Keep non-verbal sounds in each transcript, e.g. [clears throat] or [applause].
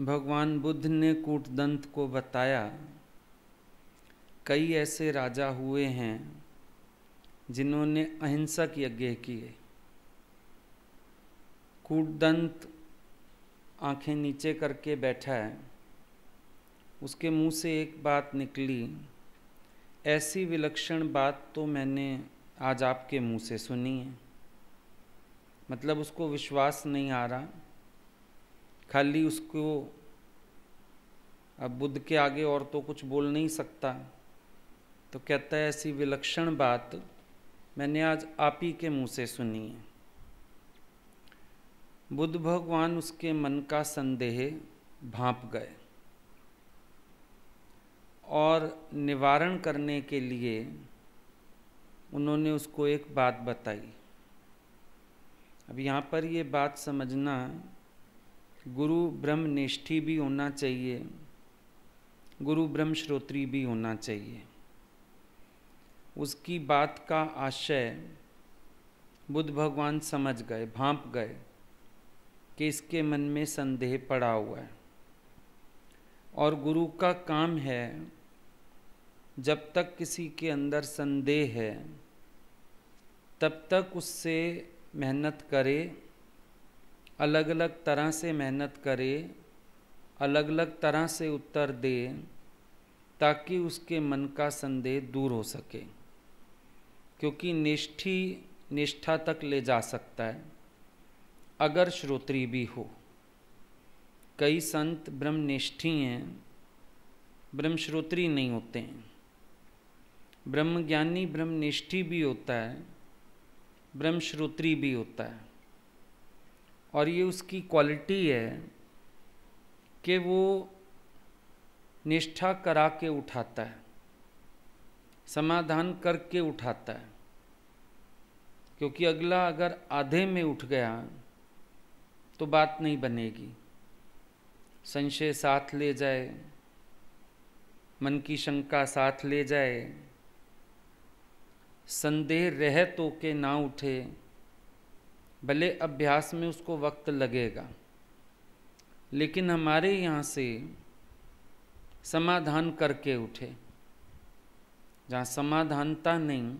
भगवान बुद्ध ने कूटदंत को बताया कई ऐसे राजा हुए हैं जिन्होंने अहिंसक यज्ञ किए कूटदंत आंखें नीचे करके बैठा है उसके मुंह से एक बात निकली ऐसी विलक्षण बात तो मैंने आज आपके मुंह से सुनी है मतलब उसको विश्वास नहीं आ रहा खाली उसको अब बुद्ध के आगे और तो कुछ बोल नहीं सकता तो कहता है ऐसी विलक्षण बात मैंने आज आप ही के मुंह से सुनी है बुद्ध भगवान उसके मन का संदेह भांप गए और निवारण करने के लिए उन्होंने उसको एक बात बताई अब यहाँ पर ये बात समझना गुरु ब्रह्म निष्ठी भी होना चाहिए गुरु ब्रह्मश्रोत्री भी होना चाहिए उसकी बात का आशय बुद्ध भगवान समझ गए भांप गए कि इसके मन में संदेह पड़ा हुआ है और गुरु का काम है जब तक किसी के अंदर संदेह है तब तक उससे मेहनत करे अलग अलग तरह से मेहनत करे अलग अलग तरह से उत्तर दे ताकि उसके मन का संदेह दूर हो सके क्योंकि निष्ठी निष्ठा तक ले जा सकता है अगर श्रोत्री भी हो कई संत ब्रह्मनिष्ठी हैं ब्रह्मश्रोत्री नहीं होते हैं ब्रह्मज्ञानी ब्रह्मनिष्ठी भी होता है ब्रह्मश्रोत्री भी होता है और ये उसकी क्वालिटी है कि वो निष्ठा करा के उठाता है समाधान करके उठाता है क्योंकि अगला अगर आधे में उठ गया तो बात नहीं बनेगी संशय साथ ले जाए मन की शंका साथ ले जाए संदेह रह तो के ना उठे भले अभ्यास में उसको वक्त लगेगा लेकिन हमारे यहाँ से समाधान करके उठे जहाँ समाधानता नहीं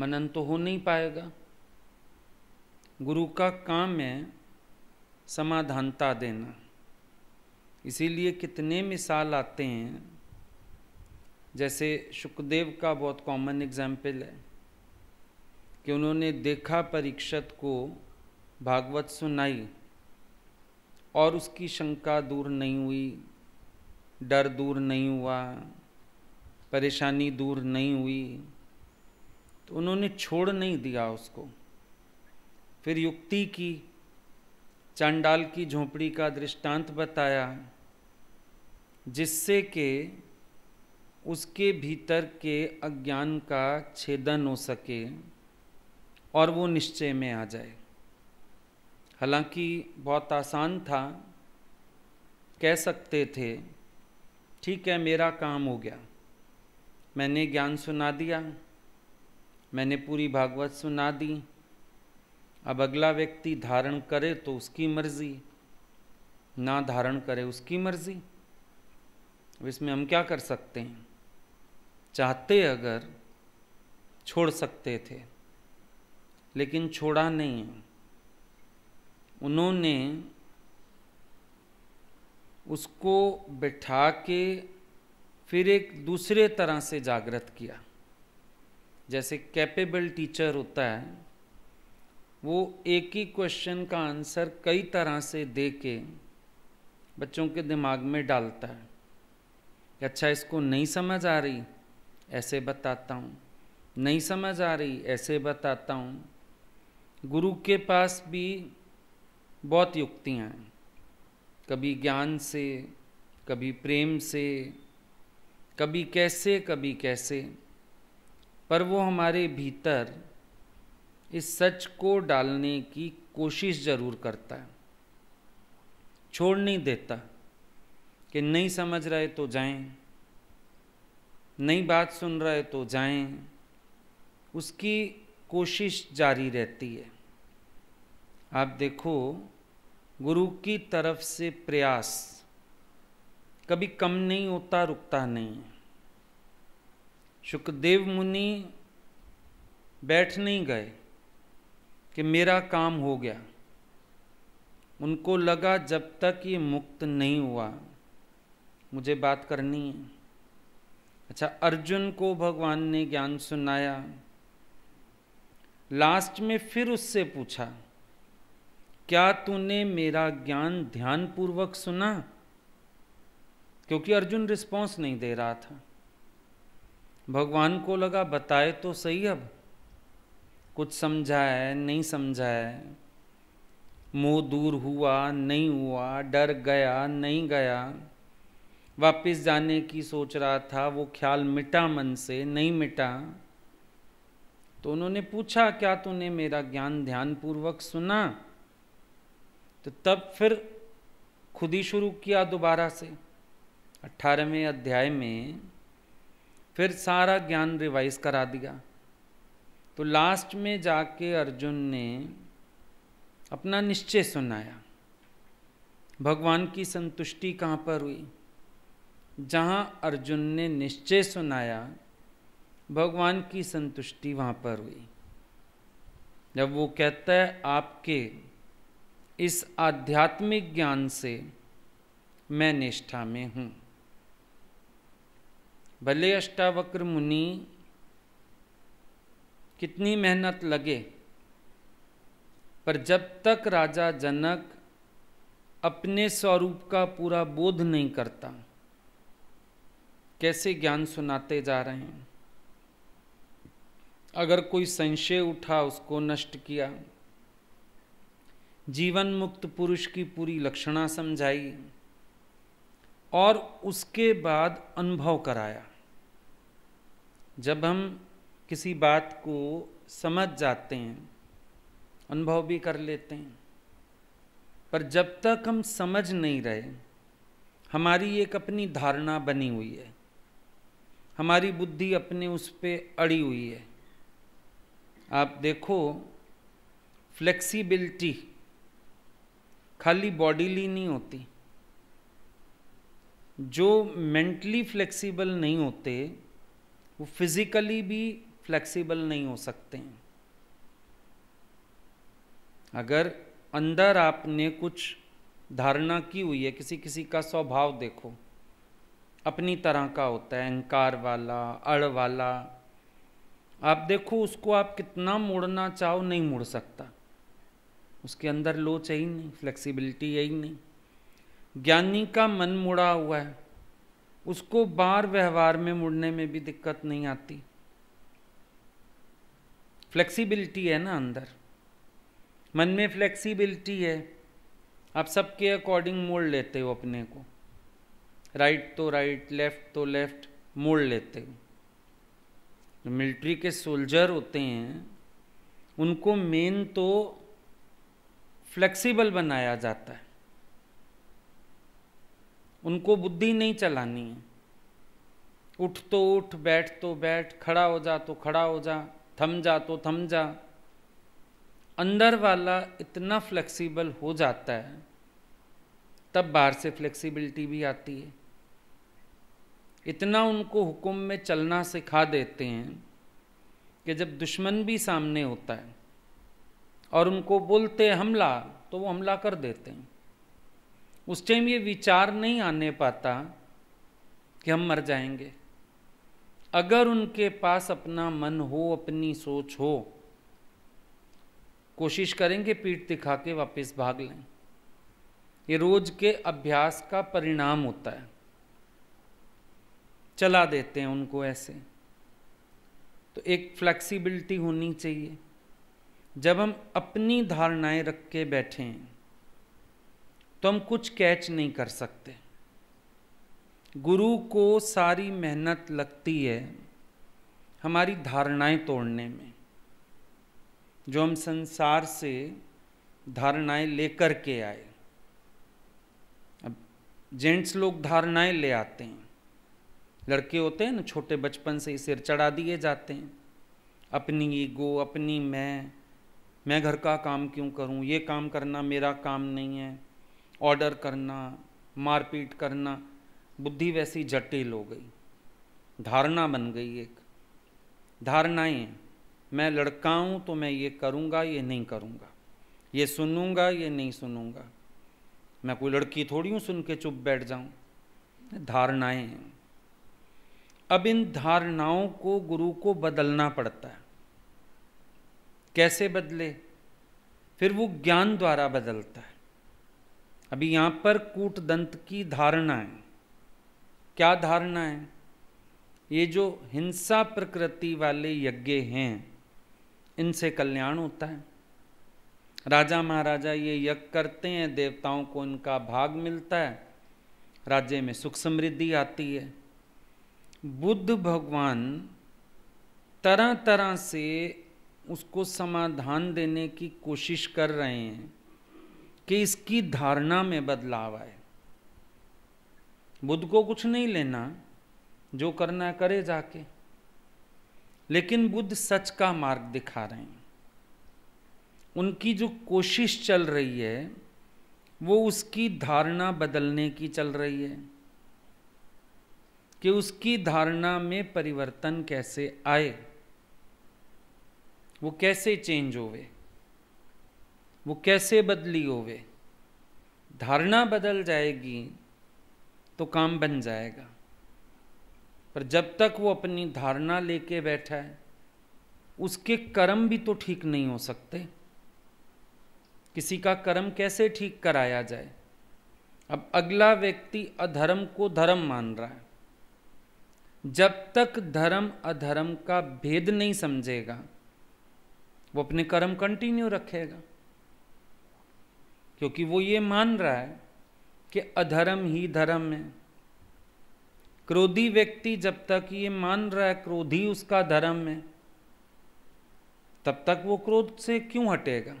मनन तो हो नहीं पाएगा गुरु का काम है समाधानता देना इसीलिए कितने मिसाल आते हैं जैसे सुखदेव का बहुत कॉमन एग्जाम्पल है कि उन्होंने देखा परीक्षत को भागवत सुनाई और उसकी शंका दूर नहीं हुई डर दूर नहीं हुआ परेशानी दूर नहीं हुई तो उन्होंने छोड़ नहीं दिया उसको फिर युक्ति की चांडाल की झोपड़ी का दृष्टांत बताया जिससे कि उसके भीतर के अज्ञान का छेदन हो सके और वो निश्चय में आ जाए हालांकि बहुत आसान था कह सकते थे ठीक है मेरा काम हो गया मैंने ज्ञान सुना दिया मैंने पूरी भागवत सुना दी अब अगला व्यक्ति धारण करे तो उसकी मर्जी ना धारण करे उसकी मर्जी अब इसमें हम क्या कर सकते हैं चाहते अगर छोड़ सकते थे लेकिन छोड़ा नहीं उन्होंने उसको बैठा के फिर एक दूसरे तरह से जागृत किया जैसे कैपेबल टीचर होता है वो एक ही क्वेश्चन का आंसर कई तरह से दे के बच्चों के दिमाग में डालता है अच्छा इसको नहीं समझ आ रही ऐसे बताता हूँ नहीं समझ आ रही ऐसे बताता हूँ गुरु के पास भी बहुत युक्तियाँ हैं कभी ज्ञान से कभी प्रेम से कभी कैसे कभी कैसे पर वो हमारे भीतर इस सच को डालने की कोशिश ज़रूर करता है छोड़ नहीं देता कि नहीं समझ रहे तो जाएं नई बात सुन रहे तो जाएं उसकी कोशिश जारी रहती है आप देखो गुरु की तरफ से प्रयास कभी कम नहीं होता रुकता नहीं सुखदेव मुनि बैठ नहीं गए कि मेरा काम हो गया उनको लगा जब तक ये मुक्त नहीं हुआ मुझे बात करनी है अच्छा अर्जुन को भगवान ने ज्ञान सुनाया लास्ट में फिर उससे पूछा क्या तूने मेरा ज्ञान ध्यानपूर्वक सुना क्योंकि अर्जुन रिस्पॉन्स नहीं दे रहा था भगवान को लगा बताए तो सही अब कुछ समझा है नहीं समझा है मोह दूर हुआ नहीं हुआ डर गया नहीं गया वापस जाने की सोच रहा था वो ख्याल मिटा मन से नहीं मिटा तो उन्होंने पूछा क्या तूने मेरा ज्ञान ध्यानपूर्वक सुना तो तब फिर खुद ही शुरू किया दोबारा से अट्ठारहवें अध्याय में फिर सारा ज्ञान रिवाइज करा दिया तो लास्ट में जाके अर्जुन ने अपना निश्चय सुनाया भगवान की संतुष्टि कहाँ पर हुई जहाँ अर्जुन ने निश्चय सुनाया भगवान की संतुष्टि वहाँ पर हुई जब वो कहता है आपके इस आध्यात्मिक ज्ञान से मैं निष्ठा में हूँ भले अष्टावक्र मुनि कितनी मेहनत लगे पर जब तक राजा जनक अपने स्वरूप का पूरा बोध नहीं करता कैसे ज्ञान सुनाते जा रहे हैं अगर कोई संशय उठा उसको नष्ट किया जीवन मुक्त पुरुष की पूरी लक्षणा समझाई और उसके बाद अनुभव कराया जब हम किसी बात को समझ जाते हैं अनुभव भी कर लेते हैं पर जब तक हम समझ नहीं रहे हमारी एक अपनी धारणा बनी हुई है हमारी बुद्धि अपने उस पर अड़ी हुई है आप देखो फ्लेक्सिबिलिटी खाली बॉडीली नहीं होती जो मेंटली फ्लेक्सिबल नहीं होते वो फिज़िकली भी फ्लेक्सिबल नहीं हो सकते हैं अगर अंदर आपने कुछ धारणा की हुई है किसी किसी का स्वभाव देखो अपनी तरह का होता है अहंकार वाला अड़ वाला आप देखो उसको आप कितना मुड़ना चाहो नहीं मुड़ सकता उसके अंदर लोच है ही नहीं फ्लेक्सिबिलिटी है ही नहीं ज्ञानी का मन मुड़ा हुआ है उसको बार व्यवहार में मुड़ने में भी दिक्कत नहीं आती फ्लेक्सिबिलिटी है ना अंदर मन में फ्लेक्सिबिलिटी है आप सबके अकॉर्डिंग मोड़ लेते हो अपने को राइट तो राइट लेफ्ट तो लेफ्ट मोड़ लेते हो मिलिट्री के सोल्जर होते हैं उनको मेन तो फ्लेक्सिबल बनाया जाता है उनको बुद्धि नहीं चलानी है उठ तो उठ बैठ तो बैठ खड़ा हो जा तो खड़ा हो जा थम जा तो थम जा अंदर वाला इतना फ्लेक्सिबल हो जाता है तब बाहर से फ्लेक्सिबिलिटी भी आती है इतना उनको हुक्म में चलना सिखा देते हैं कि जब दुश्मन भी सामने होता है और उनको बोलते हमला तो वो हमला कर देते हैं उस टाइम ये विचार नहीं आने पाता कि हम मर जाएंगे अगर उनके पास अपना मन हो अपनी सोच हो कोशिश करेंगे पीठ दिखा के वापस भाग लें ये रोज के अभ्यास का परिणाम होता है चला देते हैं उनको ऐसे तो एक फ्लेक्सिबिलिटी होनी चाहिए जब हम अपनी धारणाएं रख के बैठे हैं तो हम कुछ कैच नहीं कर सकते गुरु को सारी मेहनत लगती है हमारी धारणाएं तोड़ने में जो हम संसार से धारणाएं लेकर के आए अब जेंट्स लोग धारणाएं ले आते हैं लड़के होते हैं ना छोटे बचपन से ही सिर चढ़ा दिए जाते हैं अपनी ईगो अपनी मैं मैं घर का काम क्यों करूं ये काम करना मेरा काम नहीं है ऑर्डर करना मारपीट करना बुद्धि वैसी जटिल हो गई धारणा बन गई एक धारणाएं मैं लड़का हूं तो मैं ये करूँगा ये नहीं करूँगा ये सुनूँगा ये नहीं सुनूँगा मैं कोई लड़की थोड़ी हूँ सुन के चुप बैठ जाऊँ धारणाएं हैं अब इन धारणाओं को गुरु को बदलना पड़ता है कैसे बदले फिर वो ज्ञान द्वारा बदलता है अभी यहाँ पर कूट दंत की धारणा है क्या धारणा है ये जो हिंसा प्रकृति वाले यज्ञ हैं इनसे कल्याण होता है राजा महाराजा ये यज्ञ करते हैं देवताओं को इनका भाग मिलता है राज्य में सुख समृद्धि आती है बुद्ध भगवान तरह तरह से उसको समाधान देने की कोशिश कर रहे हैं कि इसकी धारणा में बदलाव आए बुद्ध को कुछ नहीं लेना जो करना करे जाके लेकिन बुद्ध सच का मार्ग दिखा रहे हैं उनकी जो कोशिश चल रही है वो उसकी धारणा बदलने की चल रही है कि उसकी धारणा में परिवर्तन कैसे आए वो कैसे चेंज होवे वो कैसे बदली होवे धारणा बदल जाएगी तो काम बन जाएगा पर जब तक वो अपनी धारणा लेके बैठा है उसके कर्म भी तो ठीक नहीं हो सकते किसी का कर्म कैसे ठीक कराया जाए अब अगला व्यक्ति अधर्म को धर्म मान रहा है जब तक धर्म अधर्म का भेद नहीं समझेगा वो अपने कर्म कंटिन्यू रखेगा क्योंकि वो ये मान रहा है कि अधर्म ही धर्म है क्रोधी व्यक्ति जब तक ये मान रहा है क्रोधी उसका धर्म है तब तक वो क्रोध से क्यों हटेगा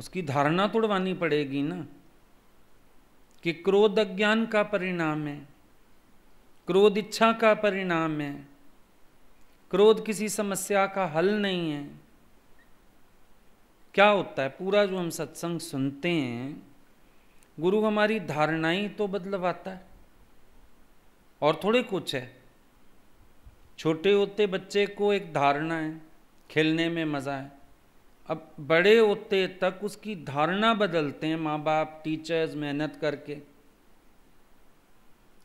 उसकी धारणा तोड़वानी पड़ेगी ना कि क्रोध अज्ञान का परिणाम है क्रोध इच्छा का परिणाम है क्रोध किसी समस्या का हल नहीं है क्या होता है पूरा जो हम सत्संग सुनते हैं गुरु हमारी धारणाएं तो बदलवाता है और थोड़े कुछ है छोटे होते बच्चे को एक धारणा है खेलने में मज़ा है अब बड़े होते तक उसकी धारणा बदलते हैं माँ बाप टीचर्स मेहनत करके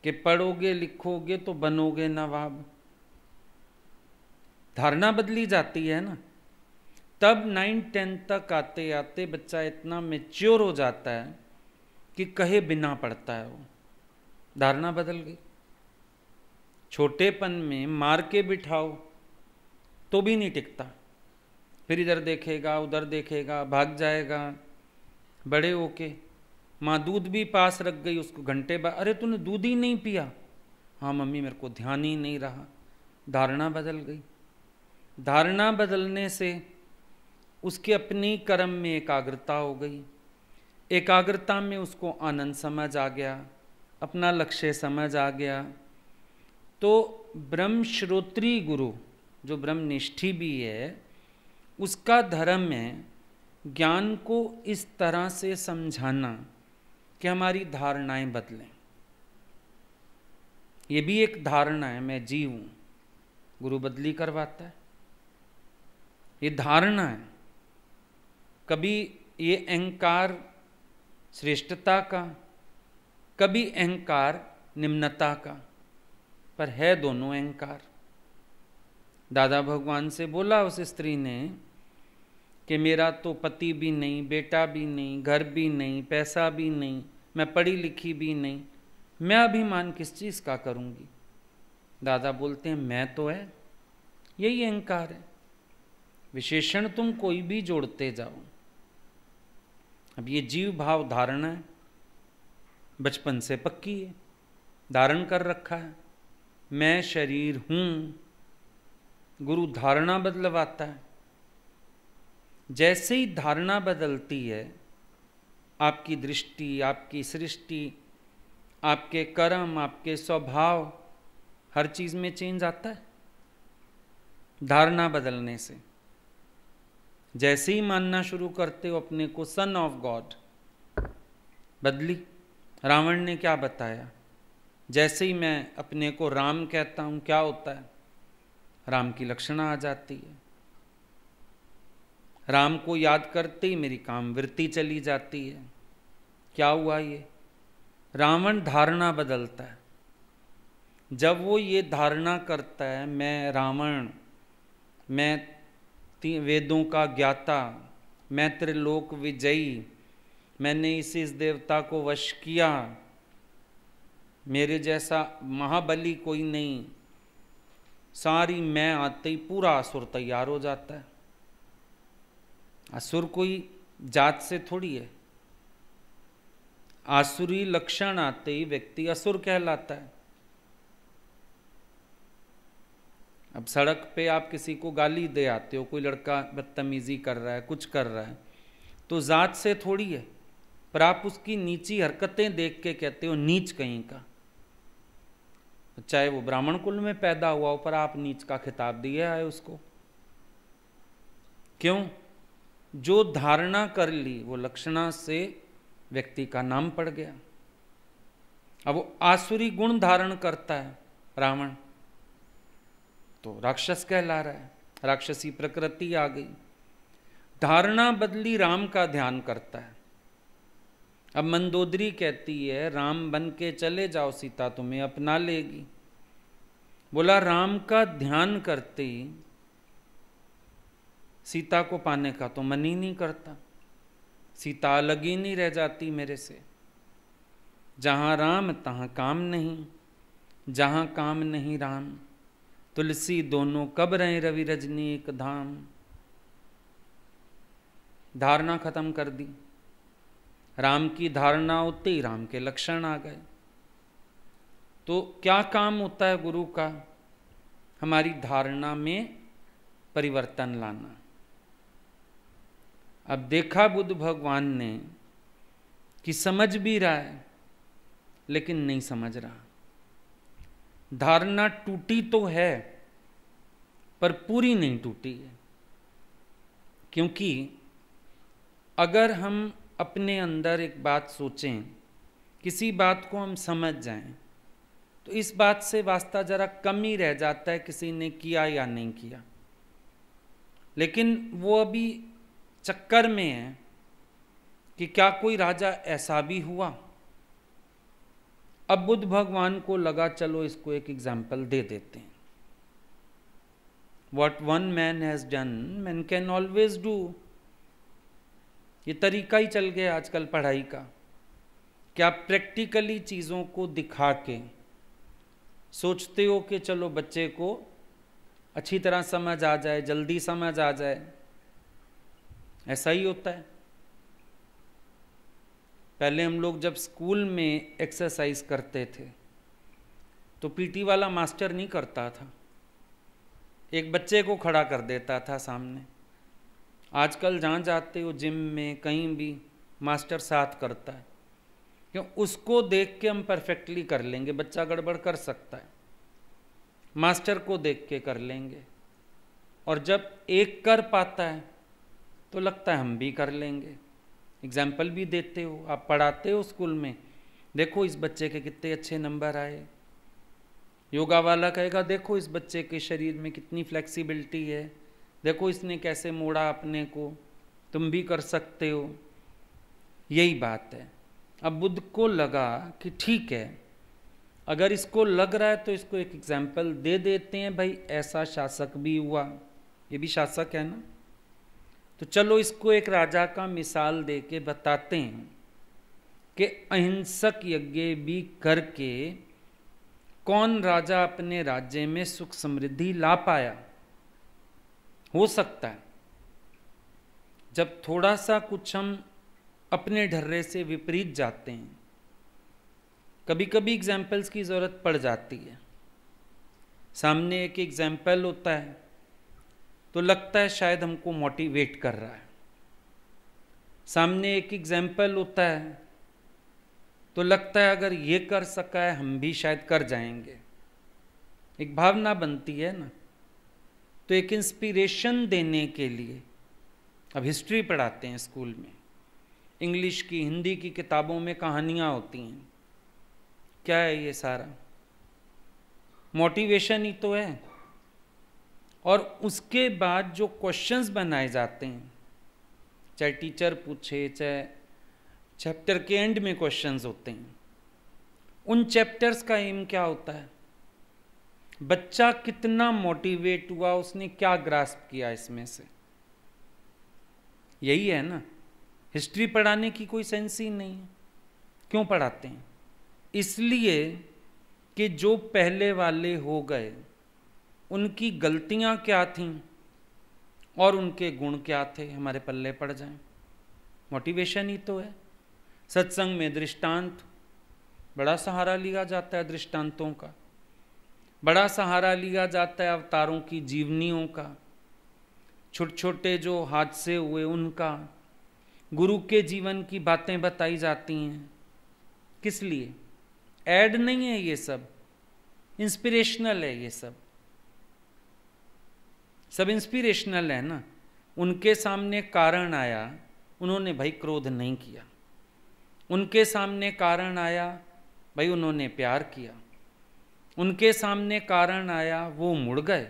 कि पढ़ोगे लिखोगे तो बनोगे नवाब धारणा बदली जाती है ना तब नाइन्थ टेंथ तक आते आते बच्चा इतना मेच्योर हो जाता है कि कहे बिना पढ़ता है वो धारणा बदल गई छोटेपन में मार के बिठाओ तो भी नहीं टिकता फिर इधर देखेगा उधर देखेगा भाग जाएगा बड़े होके माँ दूध भी पास रख गई उसको घंटे बाद अरे तूने दूध ही नहीं पिया हाँ मम्मी मेरे को ध्यान ही नहीं रहा धारणा बदल गई धारणा बदलने से उसकी अपनी कर्म में एकाग्रता हो गई एकाग्रता में उसको आनंद समझ आ गया अपना लक्ष्य समझ आ गया तो ब्रह्मश्रोत्री गुरु जो ब्रह्म निष्ठी भी है उसका धर्म है ज्ञान को इस तरह से समझाना कि हमारी धारणाएं बदलें ये भी एक धारणा है मैं जी हूँ गुरु बदली करवाता है ये धारणा है कभी ये अहंकार श्रेष्ठता का कभी अहंकार निम्नता का पर है दोनों अहंकार दादा भगवान से बोला उस स्त्री ने कि मेरा तो पति भी नहीं बेटा भी नहीं घर भी नहीं पैसा भी नहीं मैं पढ़ी लिखी भी नहीं मैं अभिमान किस चीज़ का करूँगी दादा बोलते हैं मैं तो है यही अहंकार है विशेषण तुम कोई भी जोड़ते जाओ अब ये जीव भाव धारणा है बचपन से पक्की है धारण कर रखा है मैं शरीर हूँ गुरु धारणा बदलवाता है जैसे ही धारणा बदलती है आपकी दृष्टि आपकी सृष्टि आपके कर्म आपके स्वभाव हर चीज़ में चेंज आता है धारणा बदलने से जैसे ही मानना शुरू करते हो अपने को सन ऑफ गॉड बदली रावण ने क्या बताया जैसे ही मैं अपने को राम कहता हूं क्या होता है राम की लक्षणा आ जाती है राम को याद करते ही मेरी काम वृत्ति चली जाती है क्या हुआ ये रावण धारणा बदलता है जब वो ये धारणा करता है मैं रावण मैं वेदों का ज्ञाता मैं त्रिलोक विजयी मैंने इस इस देवता को वश किया मेरे जैसा महाबली कोई नहीं सारी मैं आते ही पूरा असुर तैयार हो जाता है असुर कोई जात से थोड़ी है आसुरी लक्षण आते ही व्यक्ति असुर कहलाता है अब सड़क पे आप किसी को गाली दे आते हो कोई लड़का बदतमीज़ी कर रहा है कुछ कर रहा है तो ज़ात से थोड़ी है पर आप उसकी नीची हरकतें देख के कहते हो नीच कहीं का तो चाहे वो ब्राह्मण कुल में पैदा हुआ हो पर आप नीच का खिताब दिया है उसको क्यों जो धारणा कर ली वो लक्षणा से व्यक्ति का नाम पड़ गया अब वो आसुरी गुण धारण करता है रावण तो राक्षस कहला रहा है राक्षसी प्रकृति आ गई धारणा बदली राम का ध्यान करता है अब मंदोदरी कहती है राम बन के चले जाओ सीता तुम्हें अपना लेगी बोला राम का ध्यान करते सीता को पाने का तो मन ही नहीं करता सीता अलग ही नहीं रह जाती मेरे से जहाँ राम तहाँ काम नहीं जहाँ काम नहीं राम तुलसी दोनों कब रहे रवि रजनी एक धाम धारणा खत्म कर दी राम की धारणा होते ही राम के लक्षण आ गए तो क्या काम होता है गुरु का हमारी धारणा में परिवर्तन लाना अब देखा बुद्ध भगवान ने कि समझ भी रहा है लेकिन नहीं समझ रहा धारणा टूटी तो है पर पूरी नहीं टूटी है क्योंकि अगर हम अपने अंदर एक बात सोचें किसी बात को हम समझ जाएं तो इस बात से वास्ता ज़रा कम ही रह जाता है किसी ने किया या नहीं किया लेकिन वो अभी चक्कर में है कि क्या कोई राजा ऐसा भी हुआ अब बुद्ध भगवान को लगा चलो इसको एक एग्जाम्पल दे देते हैं what one man has done man can always do ये तरीका ही चल गया आजकल पढ़ाई का क्या प्रैक्टिकली चीज़ों को दिखा के सोचते हो कि चलो बच्चे को अच्छी तरह समझ आ जाए जल्दी समझ आ जाए ऐसा ही होता है पहले हम लोग जब स्कूल में एक्सरसाइज करते थे तो पीटी वाला मास्टर नहीं करता था एक बच्चे को खड़ा कर देता था सामने आजकल जहाँ जाते हो जिम में कहीं भी मास्टर साथ करता है क्यों उसको देख के हम परफेक्टली कर लेंगे बच्चा गड़बड़ कर सकता है मास्टर को देख के कर लेंगे और जब एक कर पाता है तो लगता है हम भी कर लेंगे एग्जाम्पल भी देते हो आप पढ़ाते हो स्कूल में देखो इस बच्चे के कितने अच्छे नंबर आए योगा वाला कहेगा देखो इस बच्चे के शरीर में कितनी फ्लेक्सिबिलिटी है देखो इसने कैसे मोड़ा अपने को तुम भी कर सकते हो यही बात है अब बुद्ध को लगा कि ठीक है अगर इसको लग रहा है तो इसको एक एग्जाम्पल दे देते हैं भाई ऐसा शासक भी हुआ ये भी शासक है ना तो चलो इसको एक राजा का मिसाल दे के बताते हैं कि अहिंसक यज्ञ भी करके कौन राजा अपने राज्य में सुख समृद्धि ला पाया हो सकता है जब थोड़ा सा कुछ हम अपने ढर्रे से विपरीत जाते हैं कभी कभी एग्जाम्पल्स की ज़रूरत पड़ जाती है सामने एक एग्जाम्पल होता है तो लगता है शायद हमको मोटिवेट कर रहा है सामने एक एग्जाम्पल होता है तो लगता है अगर ये कर सका है हम भी शायद कर जाएंगे एक भावना बनती है ना तो एक इंस्पिरेशन देने के लिए अब हिस्ट्री पढ़ाते हैं स्कूल में इंग्लिश की हिंदी की किताबों में कहानियाँ होती हैं क्या है ये सारा मोटिवेशन ही तो है और उसके बाद जो क्वेश्चंस बनाए जाते हैं चाहे टीचर पूछे चाहे चैप्टर के एंड में क्वेश्चंस होते हैं उन चैप्टर्स का एम क्या होता है बच्चा कितना मोटिवेट हुआ उसने क्या ग्रास्प किया इसमें से यही है ना हिस्ट्री पढ़ाने की कोई सेंस ही नहीं है क्यों पढ़ाते हैं इसलिए कि जो पहले वाले हो गए उनकी गलतियां क्या थीं और उनके गुण क्या थे हमारे पल्ले पड़ जाएं मोटिवेशन ही तो है सत्संग में दृष्टांत बड़ा सहारा लिया जाता है दृष्टांतों का बड़ा सहारा लिया जाता है अवतारों की जीवनियों का छोटे छोटे जो हादसे हुए उनका गुरु के जीवन की बातें बताई जाती हैं किस लिए ऐड नहीं है ये सब इंस्पिरेशनल है ये सब सब इंस्पिरेशनल है ना उनके सामने कारण आया उन्होंने भाई क्रोध नहीं किया उनके सामने कारण आया भाई उन्होंने प्यार किया उनके सामने कारण आया वो मुड़ गए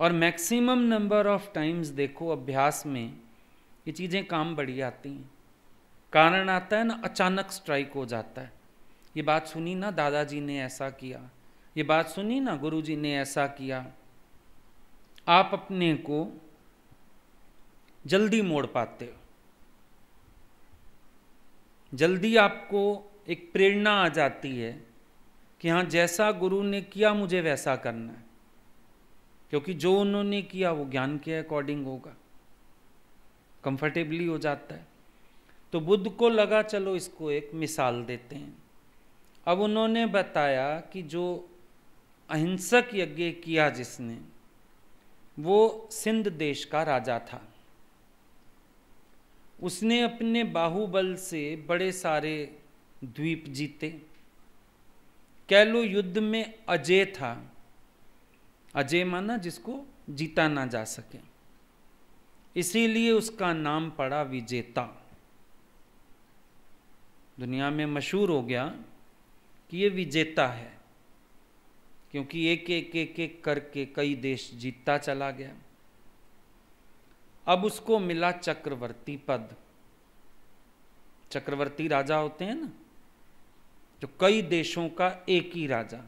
और मैक्सिमम नंबर ऑफ टाइम्स देखो अभ्यास में ये चीज़ें काम बड़ी आती हैं कारण आता है ना अचानक स्ट्राइक हो जाता है ये बात सुनी ना दादाजी ने ऐसा किया ये बात सुनी ना गुरुजी ने ऐसा किया आप अपने को जल्दी मोड़ पाते हो जल्दी आपको एक प्रेरणा आ जाती है कि हाँ जैसा गुरु ने किया मुझे वैसा करना है क्योंकि जो उन्होंने किया वो ज्ञान के अकॉर्डिंग होगा कंफर्टेबली हो जाता है तो बुद्ध को लगा चलो इसको एक मिसाल देते हैं अब उन्होंने बताया कि जो अहिंसक यज्ञ किया जिसने वो सिंध देश का राजा था उसने अपने बाहुबल से बड़े सारे द्वीप जीते कह लो युद्ध में अजय था अजय माना जिसको जीता ना जा सके इसीलिए उसका नाम पड़ा विजेता दुनिया में मशहूर हो गया कि ये विजेता है क्योंकि एक एक एक एक करके कई देश जीतता चला गया अब उसको मिला चक्रवर्ती पद चक्रवर्ती राजा होते हैं ना जो कई देशों का एक ही राजा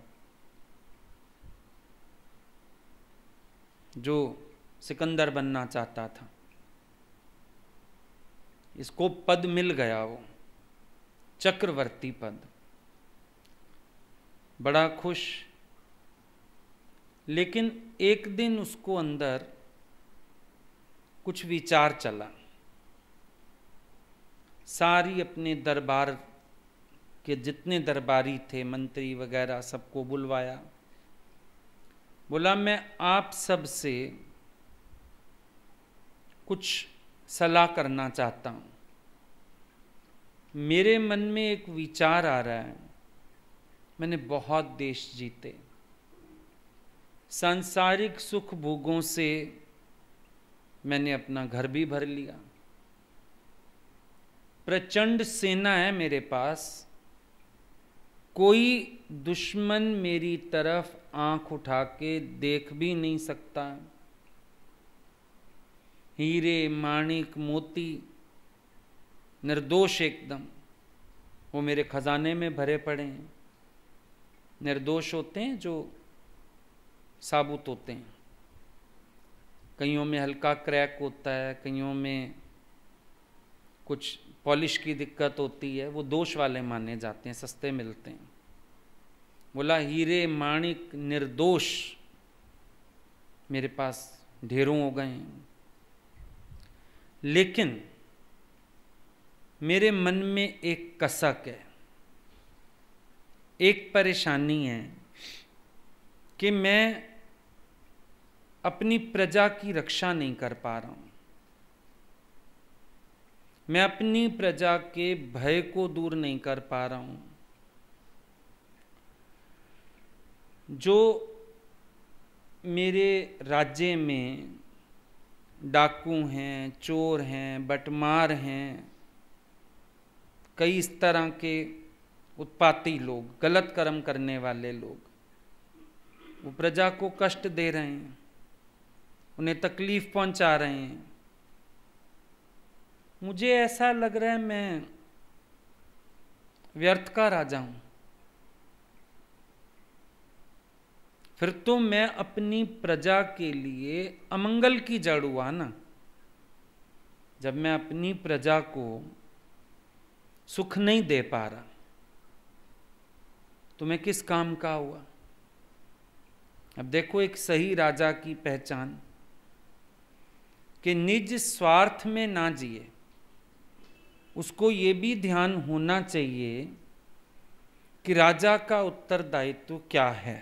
जो सिकंदर बनना चाहता था इसको पद मिल गया वो चक्रवर्ती पद बड़ा खुश लेकिन एक दिन उसको अंदर कुछ विचार चला सारी अपने दरबार के जितने दरबारी थे मंत्री वगैरह सबको बुलवाया बोला मैं आप सब से कुछ सलाह करना चाहता हूँ मेरे मन में एक विचार आ रहा है मैंने बहुत देश जीते सांसारिक सुख भोगों से मैंने अपना घर भी भर लिया प्रचंड सेना है मेरे पास कोई दुश्मन मेरी तरफ आंख उठा के देख भी नहीं सकता हीरे माणिक मोती निर्दोष एकदम वो मेरे खजाने में भरे पड़े हैं निर्दोष होते हैं जो साबुत होते हैं कईयों में हल्का क्रैक होता है कईयों में कुछ पॉलिश की दिक्कत होती है वो दोष वाले माने जाते हैं सस्ते मिलते हैं बोला हीरे माणिक निर्दोष मेरे पास ढेरों हो गए हैं लेकिन मेरे मन में एक कसक है एक परेशानी है कि मैं अपनी प्रजा की रक्षा नहीं कर पा रहा हूं मैं अपनी प्रजा के भय को दूर नहीं कर पा रहा हूँ जो मेरे राज्य में डाकू हैं चोर हैं बटमार हैं कई इस तरह के उत्पाती लोग गलत कर्म करने वाले लोग वो प्रजा को कष्ट दे रहे हैं उन्हें तकलीफ़ पहुंचा रहे हैं मुझे ऐसा लग रहा है मैं व्यर्थ का राजा हूं फिर तो मैं अपनी प्रजा के लिए अमंगल की जड़ हुआ ना जब मैं अपनी प्रजा को सुख नहीं दे पा रहा तो मैं किस काम का हुआ अब देखो एक सही राजा की पहचान कि निज स्वार्थ में ना जिए उसको ये भी ध्यान होना चाहिए कि राजा का उत्तरदायित्व क्या है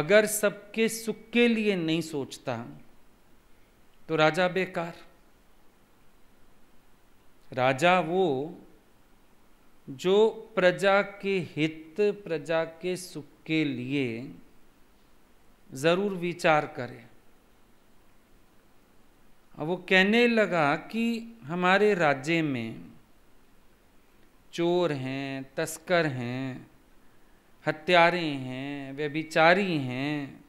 अगर सबके सुख के लिए नहीं सोचता तो राजा बेकार राजा वो जो प्रजा के हित प्रजा के सुख के लिए ज़रूर विचार करे अब वो कहने लगा कि हमारे राज्य में चोर हैं तस्कर हैं हत्यारे हैं व्यभिचारी हैं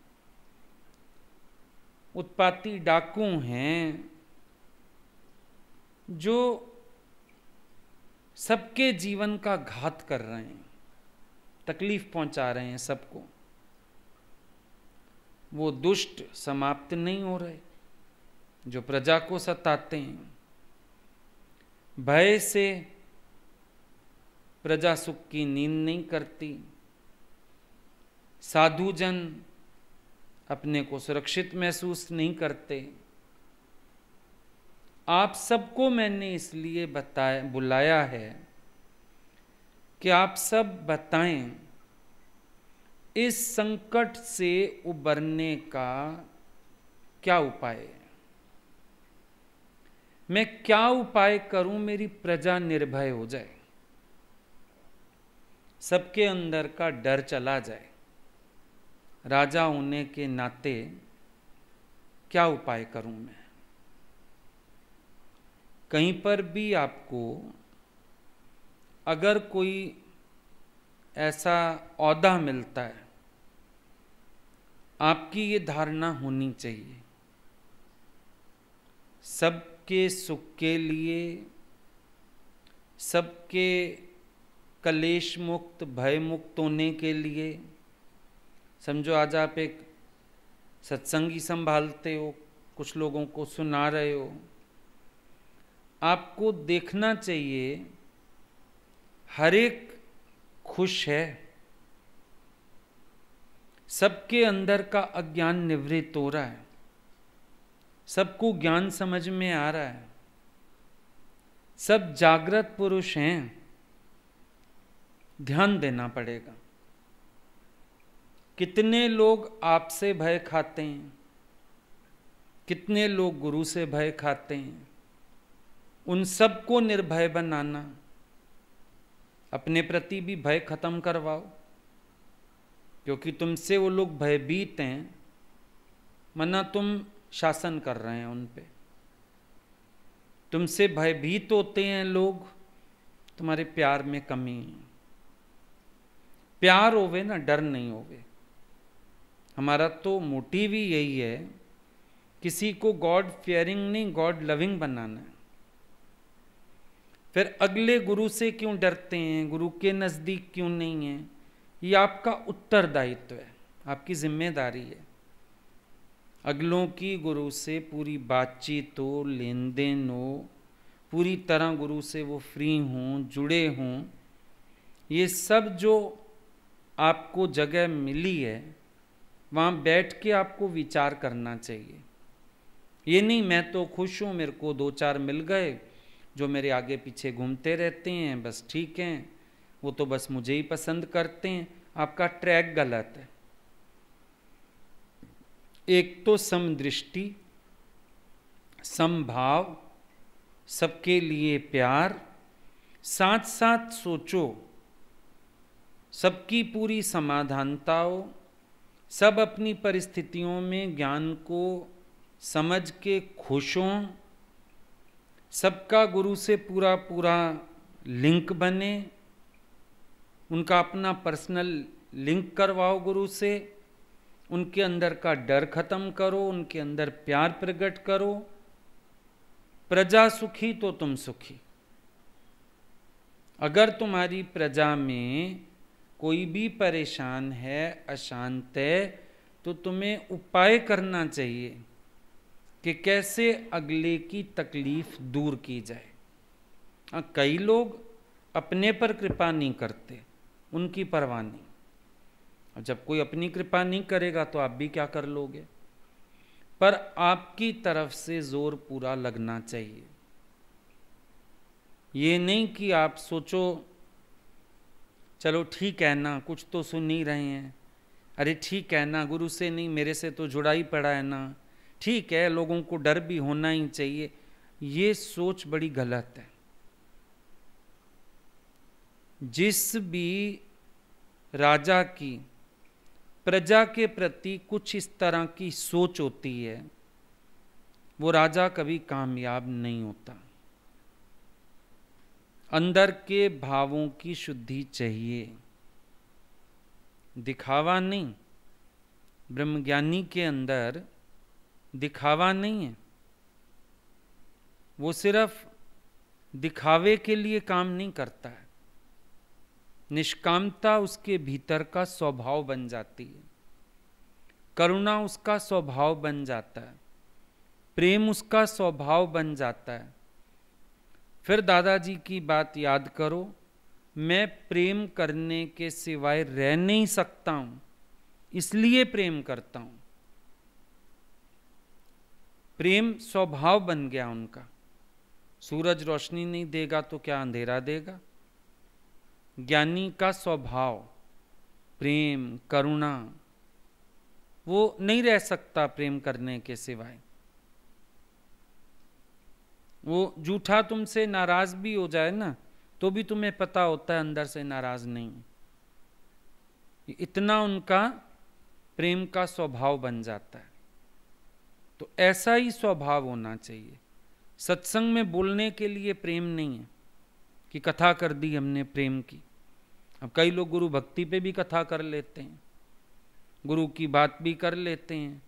उत्पाती डाकू हैं जो सबके जीवन का घात कर रहे हैं तकलीफ पहुंचा रहे हैं सबको वो दुष्ट समाप्त नहीं हो रहे जो प्रजा को सताते हैं भय से प्रजा सुख की नींद नहीं करती साधुजन अपने को सुरक्षित महसूस नहीं करते आप सबको मैंने इसलिए बताया बुलाया है कि आप सब बताएं इस संकट से उबरने का क्या उपाय है मैं क्या उपाय करूं मेरी प्रजा निर्भय हो जाए सबके अंदर का डर चला जाए राजा होने के नाते क्या उपाय करूं मैं कहीं पर भी आपको अगर कोई ऐसा औदा मिलता है आपकी ये धारणा होनी चाहिए सब सबके सुख के लिए सबके कलेश मुक्त भय मुक्त होने के लिए समझो आज आप एक सत्संगी संभालते हो कुछ लोगों को सुना रहे हो आपको देखना चाहिए हर एक खुश है सबके अंदर का अज्ञान निवृत्त हो रहा है सबको ज्ञान समझ में आ रहा है सब जागृत पुरुष हैं ध्यान देना पड़ेगा कितने लोग आपसे भय खाते हैं कितने लोग गुरु से भय खाते हैं उन सबको निर्भय बनाना अपने प्रति भी भय खत्म करवाओ क्योंकि तुमसे वो लोग भयभीत हैं मना तुम शासन कर रहे हैं उन पे तुमसे भयभीत होते हैं लोग तुम्हारे प्यार में कमी प्यार होवे ना डर नहीं होवे हमारा तो मोटिव ही यही है किसी को गॉड फियरिंग नहीं गॉड लविंग बनाना है फिर अगले गुरु से क्यों डरते हैं गुरु के नज़दीक क्यों नहीं है ये आपका उत्तरदायित्व है आपकी जिम्मेदारी है अगलों की गुरु से पूरी बातचीत हो तो लेन देन हो पूरी तरह गुरु से वो फ्री हों जुड़े हों ये सब जो आपको जगह मिली है वहाँ बैठ के आपको विचार करना चाहिए ये नहीं मैं तो खुश हूँ मेरे को दो चार मिल गए जो मेरे आगे पीछे घूमते रहते हैं बस ठीक हैं वो तो बस मुझे ही पसंद करते हैं आपका ट्रैक गलत है एक तो समदृष्टि समभाव सबके लिए प्यार साथ साथ सोचो सबकी पूरी समाधानताओं सब अपनी परिस्थितियों में ज्ञान को समझ के खुश सबका गुरु से पूरा पूरा लिंक बने उनका अपना पर्सनल लिंक करवाओ गुरु से उनके अंदर का डर खत्म करो उनके अंदर प्यार प्रकट करो प्रजा सुखी तो तुम सुखी अगर तुम्हारी प्रजा में कोई भी परेशान है अशांत है तो तुम्हें उपाय करना चाहिए कि कैसे अगले की तकलीफ दूर की जाए हाँ, कई लोग अपने पर कृपा नहीं करते उनकी परवाह नहीं और जब कोई अपनी कृपा नहीं करेगा तो आप भी क्या कर लोगे पर आपकी तरफ से जोर पूरा लगना चाहिए ये नहीं कि आप सोचो चलो ठीक है ना कुछ तो सुन ही रहे हैं अरे ठीक है ना गुरु से नहीं मेरे से तो जुड़ा ही पड़ा है ना ठीक है लोगों को डर भी होना ही चाहिए ये सोच बड़ी गलत है जिस भी राजा की प्रजा के प्रति कुछ इस तरह की सोच होती है वो राजा कभी कामयाब नहीं होता अंदर के भावों की शुद्धि चाहिए दिखावा नहीं ब्रह्मज्ञानी के अंदर दिखावा नहीं है वो सिर्फ दिखावे के लिए काम नहीं करता है निष्कामता उसके भीतर का स्वभाव बन जाती है करुणा उसका स्वभाव बन जाता है प्रेम उसका स्वभाव बन जाता है फिर दादाजी की बात याद करो मैं प्रेम करने के सिवाय रह नहीं सकता हूँ इसलिए प्रेम करता हूँ प्रेम स्वभाव बन गया उनका सूरज रोशनी नहीं देगा तो क्या अंधेरा देगा ज्ञानी का स्वभाव प्रेम करुणा वो नहीं रह सकता प्रेम करने के सिवाय वो जूठा तुमसे नाराज भी हो जाए ना तो भी तुम्हें पता होता है अंदर से नाराज नहीं इतना उनका प्रेम का स्वभाव बन जाता है तो ऐसा ही स्वभाव होना चाहिए सत्संग में बोलने के लिए प्रेम नहीं है कि कथा कर दी हमने प्रेम की अब कई लोग गुरु भक्ति पे भी कथा कर लेते हैं गुरु की बात भी कर लेते हैं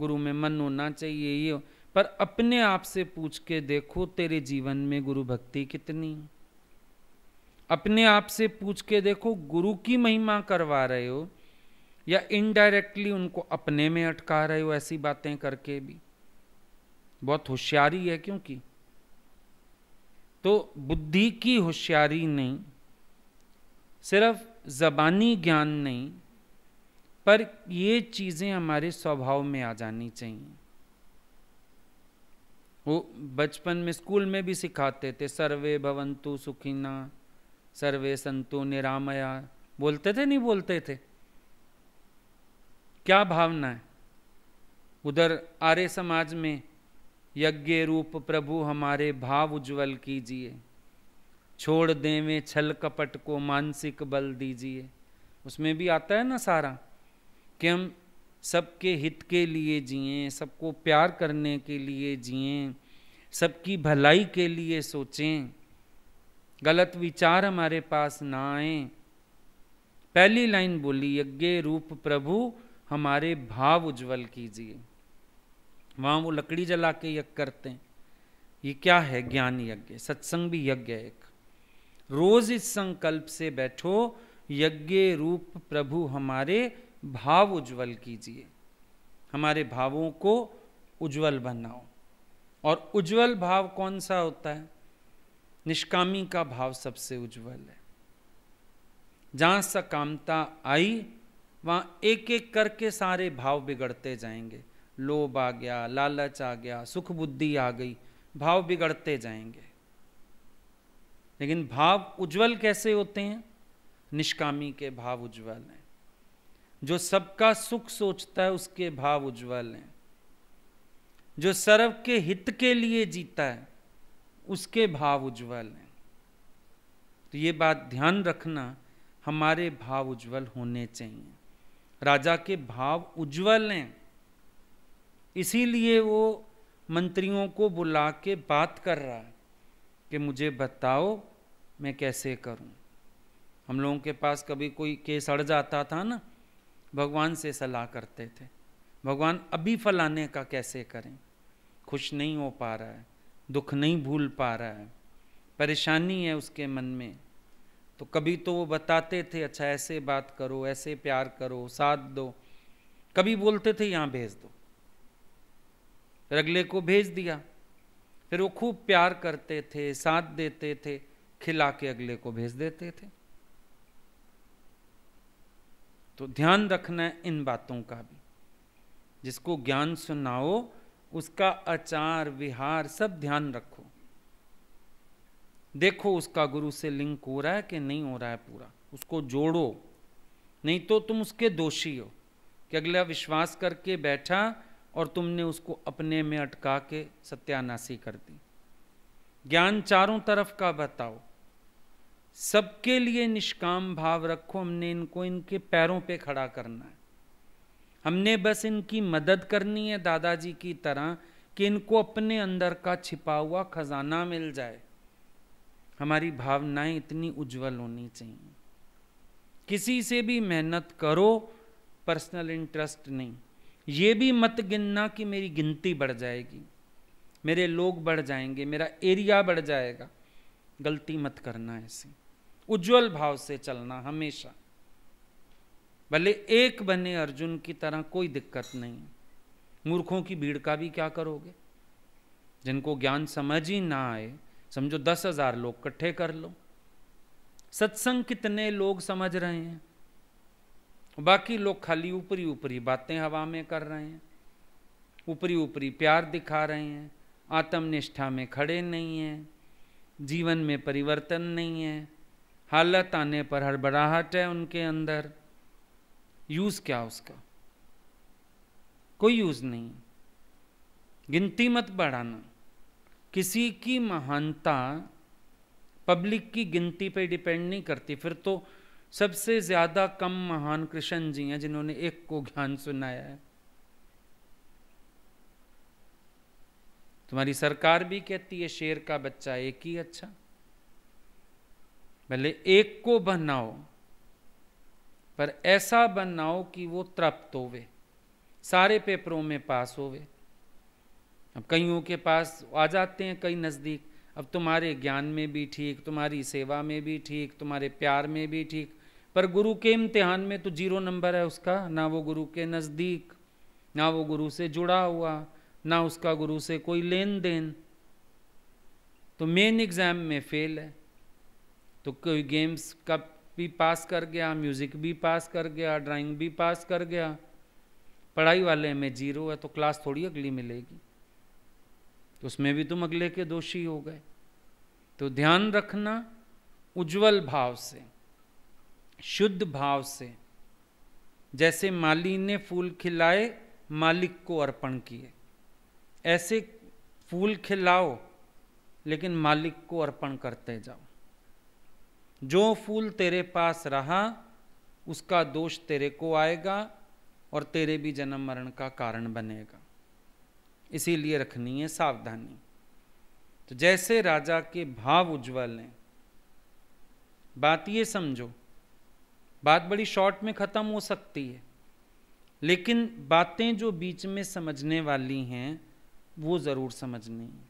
गुरु में मन होना चाहिए ये पर अपने आप से पूछ के देखो तेरे जीवन में गुरु भक्ति कितनी अपने आप से पूछ के देखो गुरु की महिमा करवा रहे हो या इनडायरेक्टली उनको अपने में अटका रहे हो ऐसी बातें करके भी बहुत होशियारी है क्योंकि तो बुद्धि की होशियारी नहीं सिर्फ ज़बानी ज्ञान नहीं पर ये चीज़ें हमारे स्वभाव में आ जानी चाहिए वो बचपन में स्कूल में भी सिखाते थे सर्वे भवंतु सुखिना सर्वे संतु निरामया बोलते थे नहीं बोलते थे क्या भावना है उधर आर्य समाज में यज्ञ रूप प्रभु हमारे भाव उज्जवल कीजिए छोड़ देवें छल कपट को मानसिक बल दीजिए उसमें भी आता है ना सारा कि हम सबके हित के लिए जिए सबको प्यार करने के लिए जिए सबकी भलाई के लिए सोचें गलत विचार हमारे पास ना आए पहली लाइन बोली यज्ञ रूप प्रभु हमारे भाव उज्जवल कीजिए वहाँ वो लकड़ी जला के यज्ञ करते हैं ये क्या है ज्ञान यज्ञ सत्संग भी यज्ञ है एक रोज इस संकल्प से बैठो यज्ञ रूप प्रभु हमारे भाव उज्जवल कीजिए हमारे भावों को उज्जवल बनाओ और उज्जवल भाव कौन सा होता है निष्कामी का भाव सबसे उज्जवल है जहाँ सकामता आई वहाँ एक एक करके सारे भाव बिगड़ते जाएंगे लोभ आ गया लालच आ गया सुख बुद्धि आ गई भाव बिगड़ते जाएंगे लेकिन भाव उज्जवल कैसे होते हैं निष्कामी के भाव उज्जवल हैं जो सबका सुख सोचता है उसके भाव उज्जवल हैं जो सर्व के हित के लिए जीता है उसके भाव उज्जवल हैं तो ये बात ध्यान रखना हमारे भाव उज्जवल होने चाहिए राजा के भाव उज्जवल हैं इसीलिए वो मंत्रियों को बुला के बात कर रहा है कि मुझे बताओ मैं कैसे करूं हम लोगों के पास कभी कोई केस अड़ जाता था ना भगवान से सलाह करते थे भगवान अभी फलाने का कैसे करें खुश नहीं हो पा रहा है दुख नहीं भूल पा रहा है परेशानी है उसके मन में तो कभी तो वो बताते थे अच्छा ऐसे बात करो ऐसे प्यार करो साथ दो कभी बोलते थे यहाँ भेज दो फिर अगले को भेज दिया फिर वो खूब प्यार करते थे साथ देते थे खिला के अगले को भेज देते थे तो ध्यान रखना है इन बातों का भी जिसको ज्ञान सुनाओ उसका आचार विहार सब ध्यान रखो देखो उसका गुरु से लिंक हो रहा है कि नहीं हो रहा है पूरा उसको जोड़ो नहीं तो तुम उसके दोषी हो कि अगला विश्वास करके बैठा और तुमने उसको अपने में अटका के सत्यानाशी कर दी ज्ञान चारों तरफ का बताओ सबके लिए निष्काम भाव रखो हमने इनको इनके पैरों पे खड़ा करना है हमने बस इनकी मदद करनी है दादाजी की तरह कि इनको अपने अंदर का छिपा हुआ खजाना मिल जाए हमारी भावनाएं इतनी उज्जवल होनी चाहिए किसी से भी मेहनत करो पर्सनल इंटरेस्ट नहीं ये भी मत गिनना कि मेरी गिनती बढ़ जाएगी मेरे लोग बढ़ जाएंगे मेरा एरिया बढ़ जाएगा गलती मत करना ऐसी उज्जवल भाव से चलना हमेशा भले एक बने अर्जुन की तरह कोई दिक्कत नहीं मूर्खों की भीड़ का भी क्या करोगे जिनको ज्ञान समझ ही ना आए समझो दस हजार लोग इकट्ठे कर लो सत्संग कितने लोग समझ रहे हैं बाकी लोग खाली ऊपरी ऊपरी बातें हवा में कर रहे हैं ऊपरी ऊपरी प्यार दिखा रहे हैं आत्मनिष्ठा में खड़े नहीं हैं जीवन में परिवर्तन नहीं है हालत आने पर हड़बड़ाहट है उनके अंदर यूज़ क्या उसका कोई यूज़ नहीं गिनती मत बढ़ाना किसी की महानता पब्लिक की गिनती पे डिपेंड नहीं करती फिर तो सबसे ज्यादा कम महान कृष्ण जी हैं जिन्होंने एक को ज्ञान सुनाया है तुम्हारी सरकार भी कहती है शेर का बच्चा एक ही अच्छा भले एक को बनाओ पर ऐसा बनाओ कि वो तृप्त होवे सारे पेपरों में पास होवे अब कईयों के पास आ जाते हैं कई नज़दीक अब तुम्हारे ज्ञान में भी ठीक तुम्हारी सेवा में भी ठीक तुम्हारे प्यार में भी ठीक पर गुरु के इम्तिहान में तो जीरो नंबर है उसका ना वो गुरु के नज़दीक ना वो गुरु से जुड़ा हुआ ना उसका गुरु से कोई लेन देन तो मेन एग्ज़ाम में फेल है तो कोई गेम्स का भी पास कर गया म्यूज़िक भी पास कर गया ड्राइंग भी पास कर गया पढ़ाई वाले में जीरो है तो क्लास थोड़ी अगली मिलेगी तो उसमें भी तुम अगले के दोषी हो गए तो ध्यान रखना उज्जवल भाव से शुद्ध भाव से जैसे माली ने फूल खिलाए मालिक को अर्पण किए ऐसे फूल खिलाओ लेकिन मालिक को अर्पण करते जाओ जो फूल तेरे पास रहा उसका दोष तेरे को आएगा और तेरे भी जन्म मरण का कारण बनेगा इसीलिए रखनी है सावधानी तो जैसे राजा के भाव उज्जवल हैं बात ये समझो बात बड़ी शॉर्ट में ख़त्म हो सकती है लेकिन बातें जो बीच में समझने वाली हैं वो ज़रूर समझनी है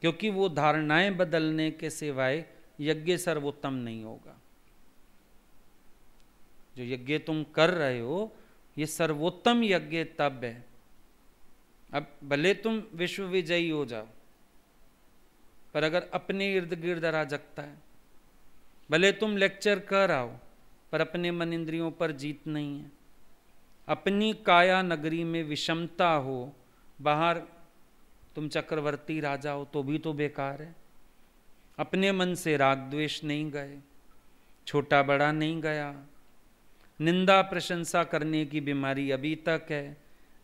क्योंकि वो धारणाएं बदलने के सिवाय यज्ञ सर्वोत्तम नहीं होगा जो यज्ञ तुम कर रहे हो ये सर्वोत्तम यज्ञ तब है अब भले तुम विश्व विजयी हो जाओ पर अगर अपने इर्द गिर्द अराजकता है भले तुम लेक्चर कर आओ पर अपने मन इंद्रियों पर जीत नहीं है अपनी काया नगरी में विषमता हो बाहर तुम चक्रवर्ती राजा हो तो भी तो बेकार है अपने मन से राग द्वेष नहीं गए छोटा बड़ा नहीं गया निंदा प्रशंसा करने की बीमारी अभी तक है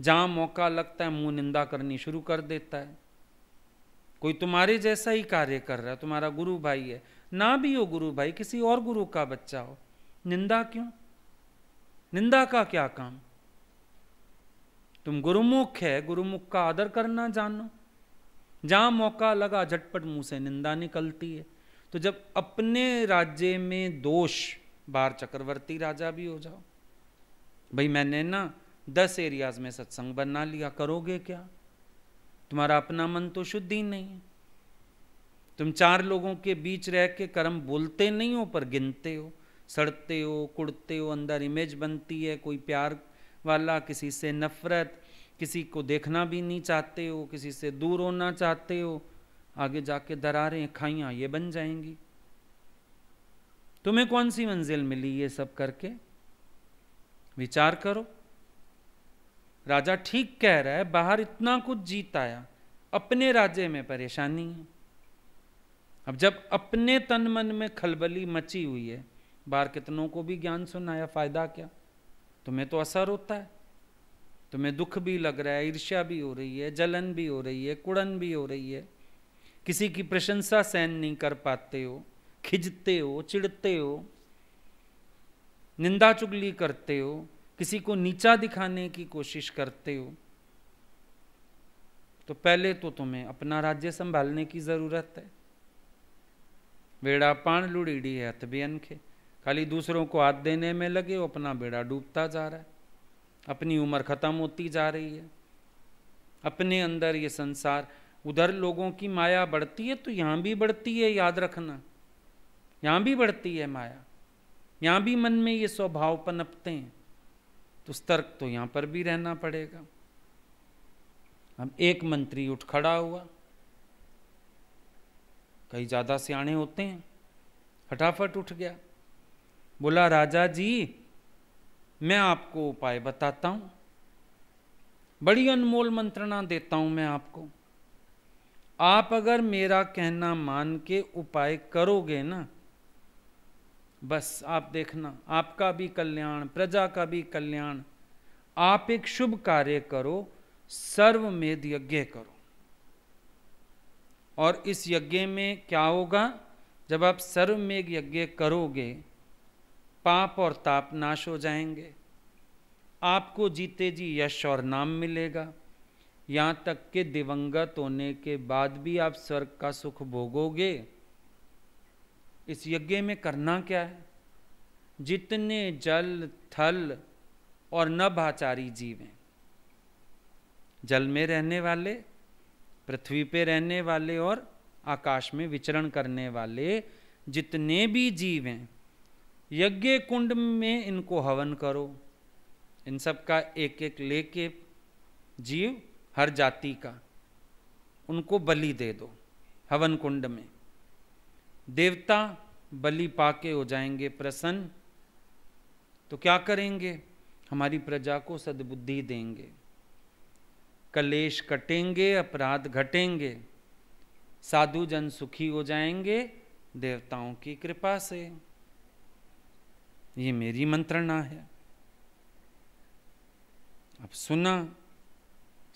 जहाँ मौका लगता है मुंह निंदा करनी शुरू कर देता है कोई तुम्हारे जैसा ही कार्य कर रहा है तुम्हारा गुरु भाई है ना भी हो गुरु भाई किसी और गुरु का बच्चा हो निंदा क्यों निंदा का क्या काम तुम गुरुमुख है गुरुमुख का आदर करना जानो जहां मौका लगा झटपट मुंह से निंदा निकलती है तो जब अपने राज्य में दोष बाहर चक्रवर्ती राजा भी हो जाओ भाई मैंने ना दस एरियाज में सत्संग बना लिया करोगे क्या तुम्हारा अपना मन तो शुद्ध ही नहीं है तुम चार लोगों के बीच रह के कर्म बोलते नहीं हो पर गिनते हो सड़ते हो कुड़ते हो अंदर इमेज बनती है कोई प्यार वाला किसी से नफ़रत किसी को देखना भी नहीं चाहते हो किसी से दूर होना चाहते हो आगे जाके दरारें खाइयाँ ये बन जाएंगी तुम्हें कौन सी मंजिल मिली ये सब करके विचार करो राजा ठीक कह रहा है बाहर इतना कुछ जीत आया अपने राज्य में परेशानी है अब जब अपने तन मन में खलबली मची हुई है बार कितनों को भी ज्ञान सुनाया फ़ायदा क्या तुम्हें तो असर होता है तुम्हें दुख भी लग रहा है ईर्ष्या भी हो रही है जलन भी हो रही है कुड़न भी हो रही है किसी की प्रशंसा सहन नहीं कर पाते हो खिजते हो चिढ़ते हो निंदा चुगली करते हो किसी को नीचा दिखाने की कोशिश करते हो तो पहले तो तुम्हें अपना राज्य संभालने की ज़रूरत है वेड़ा पाण लुड़ीडी है भी अनखे खाली दूसरों को हाथ देने में लगे वो अपना बेड़ा डूबता जा रहा है अपनी उम्र ख़त्म होती जा रही है अपने अंदर ये संसार उधर लोगों की माया बढ़ती है तो यहाँ भी बढ़ती है याद रखना यहाँ भी बढ़ती है माया यहाँ भी मन में ये स्वभाव पनपते हैं तो तर्क तो यहाँ पर भी रहना पड़ेगा अब एक मंत्री उठ खड़ा हुआ कई ज़्यादा सियाणे होते हैं फटाफट उठ गया बोला राजा जी मैं आपको उपाय बताता हूं बड़ी अनमोल मंत्रणा देता हूं मैं आपको आप अगर मेरा कहना मान के उपाय करोगे ना बस आप देखना आपका भी कल्याण प्रजा का भी कल्याण आप एक शुभ कार्य करो सर्वमेध यज्ञ करो और इस यज्ञ में क्या होगा जब आप सर्वमेघ यज्ञ करोगे पाप और ताप नाश हो जाएंगे आपको जीते जी यश और नाम मिलेगा यहाँ तक के दिवंगत होने के बाद भी आप स्वर्ग का सुख भोगोगे इस यज्ञ में करना क्या है जितने जल थल और नभाचारी जीव हैं जल में रहने वाले पृथ्वी पे रहने वाले और आकाश में विचरण करने वाले जितने भी जीव हैं यज्ञ कुंड में इनको हवन करो इन सब का एक एक लेके जीव हर जाति का उनको बलि दे दो हवन कुंड में देवता बलि पाके हो जाएंगे प्रसन्न तो क्या करेंगे हमारी प्रजा को सद्बुद्धि देंगे कलेश कटेंगे अपराध घटेंगे साधु जन सुखी हो जाएंगे देवताओं की कृपा से ये मेरी मंत्रणा है अब सुना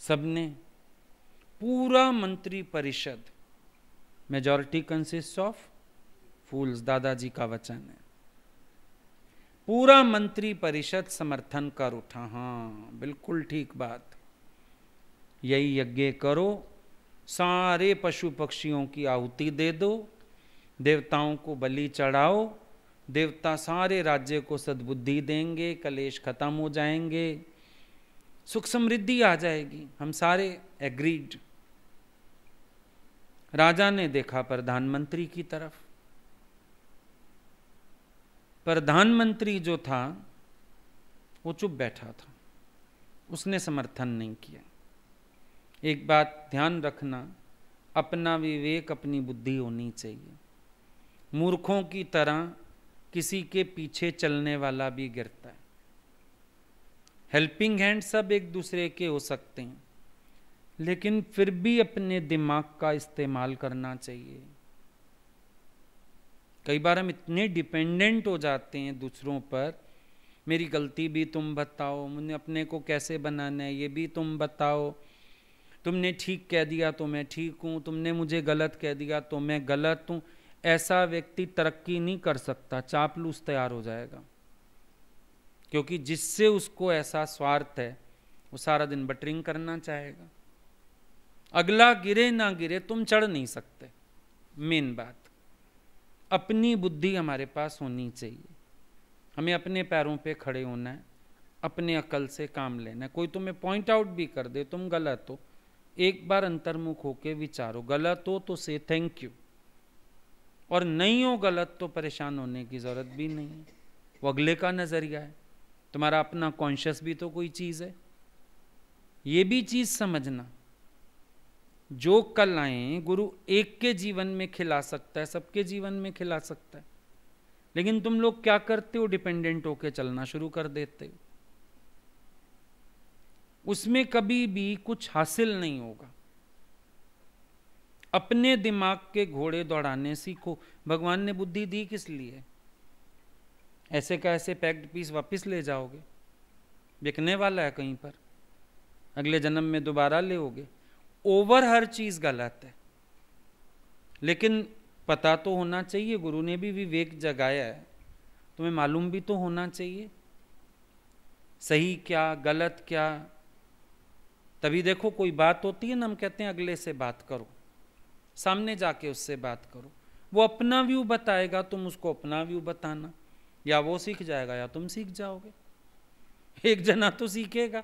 सबने पूरा मंत्री परिषद मेजॉरिटी कंसिस्ट ऑफ फूल्स दादाजी का वचन है पूरा मंत्री परिषद समर्थन कर उठा हाँ बिल्कुल ठीक बात यही यज्ञ करो सारे पशु पक्षियों की आहुति दे दो देवताओं को बलि चढ़ाओ देवता सारे राज्य को सद्बुद्धि देंगे कलेश खत्म हो जाएंगे सुख समृद्धि आ जाएगी हम सारे एग्रीड राजा ने देखा प्रधानमंत्री की तरफ प्रधानमंत्री जो था वो चुप बैठा था उसने समर्थन नहीं किया एक बात ध्यान रखना अपना विवेक अपनी बुद्धि होनी चाहिए मूर्खों की तरह किसी के पीछे चलने वाला भी गिरता है हेल्पिंग हैंड सब एक दूसरे के हो सकते हैं लेकिन फिर भी अपने दिमाग का इस्तेमाल करना चाहिए कई बार हम इतने डिपेंडेंट हो जाते हैं दूसरों पर मेरी गलती भी तुम बताओ मुझे अपने को कैसे बनाना है ये भी तुम बताओ तुमने ठीक कह दिया तो मैं ठीक हूँ तुमने मुझे गलत कह दिया तो मैं गलत हूँ ऐसा व्यक्ति तरक्की नहीं कर सकता चापलूस तैयार हो जाएगा क्योंकि जिससे उसको ऐसा स्वार्थ है वो सारा दिन बटरिंग करना चाहेगा अगला गिरे ना गिरे तुम चढ़ नहीं सकते मेन बात अपनी बुद्धि हमारे पास होनी चाहिए हमें अपने पैरों पे खड़े होना है अपने अकल से काम लेना है कोई तुम्हें पॉइंट आउट भी कर दे तुम गलत हो एक बार अंतर्मुख होके विचारो गलत हो तो से थैंक यू और नहीं हो गलत तो परेशान होने की ज़रूरत भी नहीं है वो अगले का नज़रिया है तुम्हारा अपना कॉन्शियस भी तो कोई चीज़ है ये भी चीज़ समझना जो कल आए गुरु एक के जीवन में खिला सकता है सबके जीवन में खिला सकता है लेकिन तुम लोग क्या करते हो डिपेंडेंट होके चलना शुरू कर देते हो उसमें कभी भी कुछ हासिल नहीं होगा अपने दिमाग के घोड़े दौड़ाने सीखो भगवान ने बुद्धि दी किस लिए ऐसे का ऐसे पैक्ड पीस वापस ले जाओगे बिकने वाला है कहीं पर अगले जन्म में दोबारा ले ओवर हर चीज़ गलत है लेकिन पता तो होना चाहिए गुरु ने भी विवेक जगाया है तुम्हें मालूम भी तो होना चाहिए सही क्या गलत क्या तभी देखो कोई बात होती है ना हम कहते हैं अगले से बात करो सामने जाके उससे बात करो वो अपना व्यू बताएगा तुम उसको अपना व्यू बताना या वो सीख जाएगा या तुम सीख जाओगे एक जना तो सीखेगा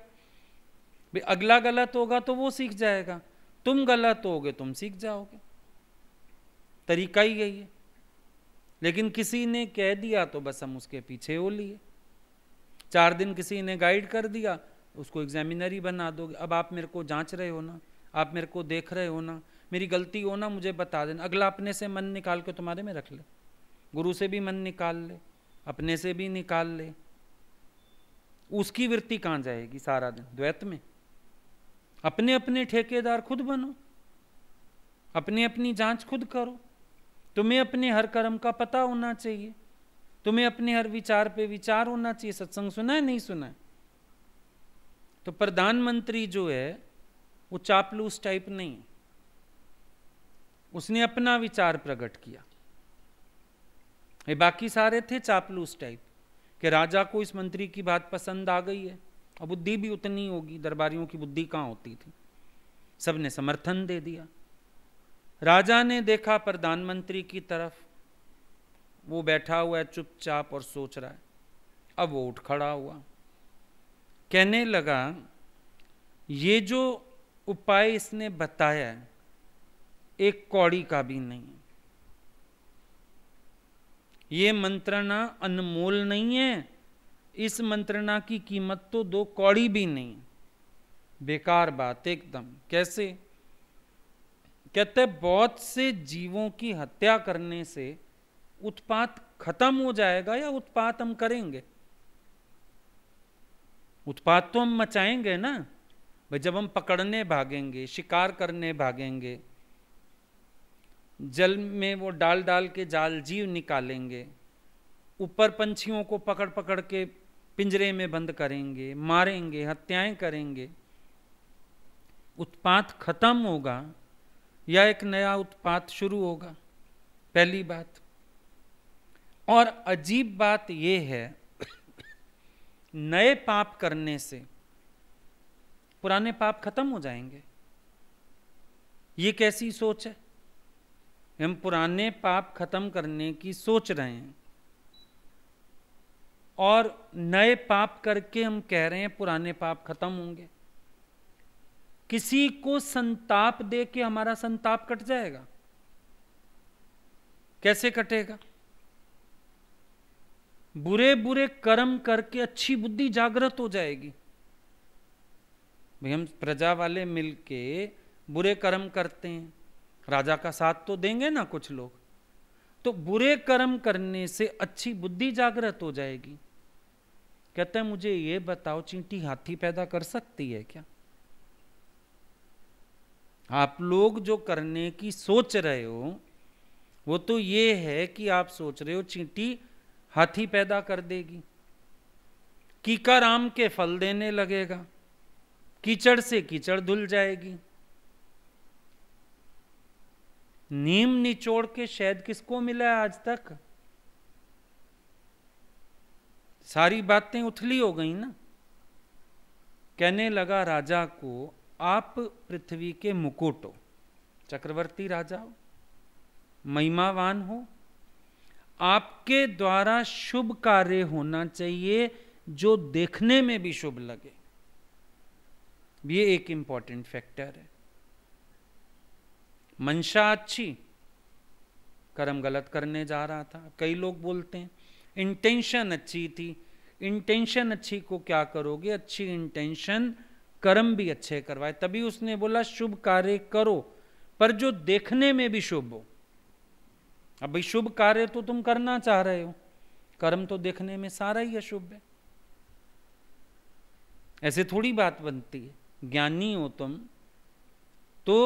भाई अगला गलत होगा तो वो सीख जाएगा तुम गलत होगे तुम सीख जाओगे तरीका ही यही है लेकिन किसी ने कह दिया तो बस हम उसके पीछे हो लिए चार दिन किसी ने गाइड कर दिया उसको एग्जामिनरी बना दोगे अब आप मेरे को जांच रहे हो ना आप मेरे को देख रहे हो ना मेरी गलती हो ना मुझे बता देना अगला अपने से मन निकाल के तुम्हारे में रख ले गुरु से भी मन निकाल ले अपने से भी निकाल ले उसकी वृत्ति कहाँ जाएगी सारा दिन द्वैत में अपने अपने ठेकेदार खुद बनो अपनी अपनी जांच खुद करो तुम्हें अपने हर कर्म का पता होना चाहिए तुम्हें अपने हर विचार पे विचार होना चाहिए सत्संग सुना है नहीं सुना है तो प्रधानमंत्री जो है वो चापलूस टाइप नहीं है उसने अपना विचार प्रकट किया ये बाकी सारे थे चापलूस टाइप कि राजा को इस मंत्री की बात पसंद आ गई है और बुद्धि भी उतनी होगी दरबारियों की बुद्धि कहाँ होती थी सब ने समर्थन दे दिया राजा ने देखा प्रधानमंत्री की तरफ वो बैठा हुआ है चुपचाप और सोच रहा है अब वो उठ खड़ा हुआ कहने लगा ये जो उपाय इसने बताया है एक कौड़ी का भी नहीं ये मंत्रणा अनमोल नहीं है इस मंत्रणा की कीमत तो दो कौड़ी भी नहीं बेकार बात एकदम कैसे कहते बहुत से जीवों की हत्या करने से उत्पात खत्म हो जाएगा या उत्पात हम करेंगे उत्पात तो हम मचाएंगे ना भाई जब हम पकड़ने भागेंगे शिकार करने भागेंगे जल में वो डाल डाल के जाल जीव निकालेंगे ऊपर पंछियों को पकड़ पकड़ के पिंजरे में बंद करेंगे मारेंगे हत्याएं करेंगे उत्पात खत्म होगा या एक नया उत्पात शुरू होगा पहली बात और अजीब बात यह है नए पाप करने से पुराने पाप खत्म हो जाएंगे ये कैसी सोच है हम पुराने पाप खत्म करने की सोच रहे हैं और नए पाप करके हम कह रहे हैं पुराने पाप खत्म होंगे किसी को संताप दे के हमारा संताप कट जाएगा कैसे कटेगा बुरे बुरे कर्म करके अच्छी बुद्धि जागृत हो जाएगी भाई हम प्रजा वाले मिलके बुरे कर्म करते हैं राजा का साथ तो देंगे ना कुछ लोग तो बुरे कर्म करने से अच्छी बुद्धि जागृत हो जाएगी कहते हैं मुझे ये बताओ चींटी हाथी पैदा कर सकती है क्या आप लोग जो करने की सोच रहे हो वो तो ये है कि आप सोच रहे हो चींटी हाथी पैदा कर देगी आम के फल देने लगेगा कीचड़ से कीचड़ धुल जाएगी नीम निचोड़ के शायद किसको मिला आज तक सारी बातें उथली हो गई ना कहने लगा राजा को आप पृथ्वी के मुकुट हो चक्रवर्ती राजा हो महिमावान हो आपके द्वारा शुभ कार्य होना चाहिए जो देखने में भी शुभ लगे ये एक इंपॉर्टेंट फैक्टर है मंशा अच्छी कर्म गलत करने जा रहा था कई लोग बोलते हैं इंटेंशन अच्छी थी इंटेंशन अच्छी को क्या करोगे अच्छी इंटेंशन कर्म भी अच्छे करवाए तभी उसने बोला शुभ कार्य करो पर जो देखने में भी शुभ हो अब भाई शुभ कार्य तो तुम करना चाह रहे हो कर्म तो देखने में सारा ही अशुभ है ऐसे थोड़ी बात बनती है ज्ञानी हो तुम तो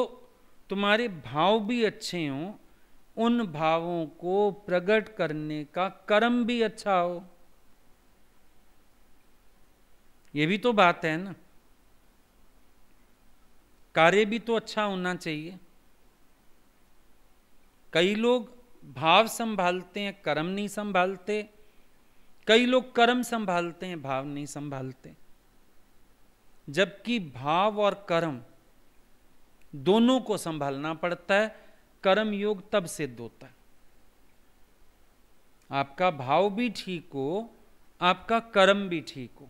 तुम्हारे भाव भी अच्छे हों उन भावों को प्रकट करने का कर्म भी अच्छा हो ये भी तो बात है ना कार्य भी तो अच्छा होना चाहिए कई लोग भाव संभालते हैं कर्म नहीं संभालते कई लोग कर्म संभालते हैं भाव नहीं संभालते जबकि भाव और कर्म दोनों को संभालना पड़ता है कर्म योग तब सिद्ध होता है आपका भाव भी ठीक हो आपका कर्म भी ठीक हो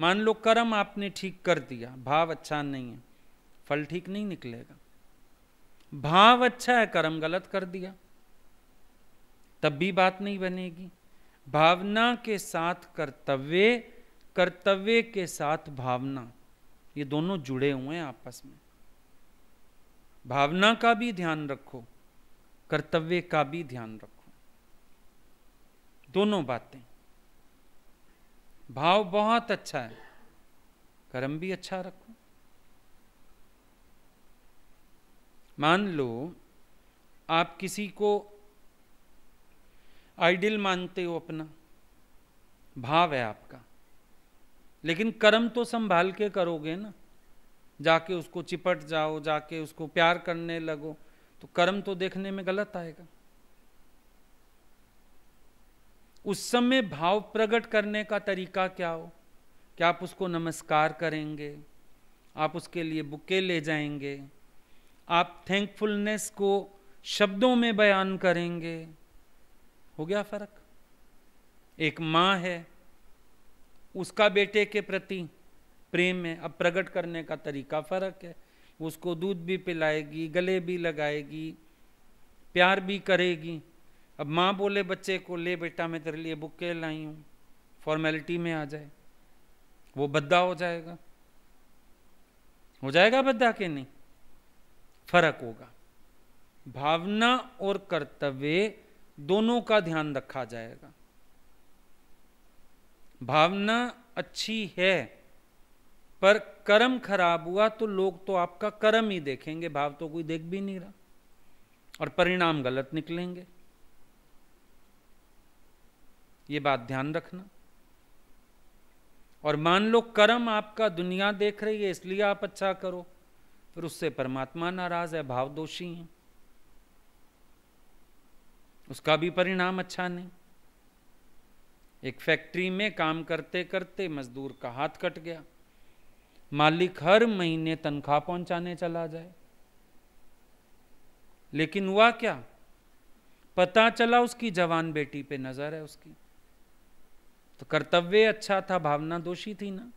मान लो कर्म आपने ठीक कर दिया भाव अच्छा नहीं है फल ठीक नहीं निकलेगा भाव अच्छा है कर्म गलत कर दिया तब भी बात नहीं बनेगी भावना के साथ कर्तव्य कर्तव्य के साथ भावना ये दोनों जुड़े हुए हैं आपस में भावना का भी ध्यान रखो कर्तव्य का भी ध्यान रखो दोनों बातें भाव बहुत अच्छा है कर्म भी अच्छा रखो मान लो आप किसी को आइडियल मानते हो अपना भाव है आपका लेकिन कर्म तो संभाल के करोगे ना जाके उसको चिपट जाओ जाके उसको प्यार करने लगो तो कर्म तो देखने में गलत आएगा उस समय भाव प्रकट करने का तरीका क्या हो क्या आप उसको नमस्कार करेंगे आप उसके लिए बुके ले जाएंगे आप थैंकफुलनेस को शब्दों में बयान करेंगे हो गया फर्क एक माँ है उसका बेटे के प्रति प्रेम है अब प्रकट करने का तरीका फ़र्क है उसको दूध भी पिलाएगी गले भी लगाएगी प्यार भी करेगी अब माँ बोले बच्चे को ले बेटा मैं तेरे लिए बुके लाई हूँ फॉर्मेलिटी में आ जाए वो बद्दा हो जाएगा हो जाएगा बद्दा के नहीं फर्क होगा भावना और कर्तव्य दोनों का ध्यान रखा जाएगा भावना अच्छी है पर कर्म खराब हुआ तो लोग तो आपका कर्म ही देखेंगे भाव तो कोई देख भी नहीं रहा और परिणाम गलत निकलेंगे ये बात ध्यान रखना और मान लो कर्म आपका दुनिया देख रही है इसलिए आप अच्छा करो फिर उससे परमात्मा नाराज है भाव दोषी है उसका भी परिणाम अच्छा नहीं एक फैक्ट्री में काम करते करते मजदूर का हाथ कट गया मालिक हर महीने तनख्वाह पहुंचाने चला जाए लेकिन हुआ क्या पता चला उसकी जवान बेटी पे नजर है उसकी तो कर्तव्य अच्छा था भावना दोषी थी ना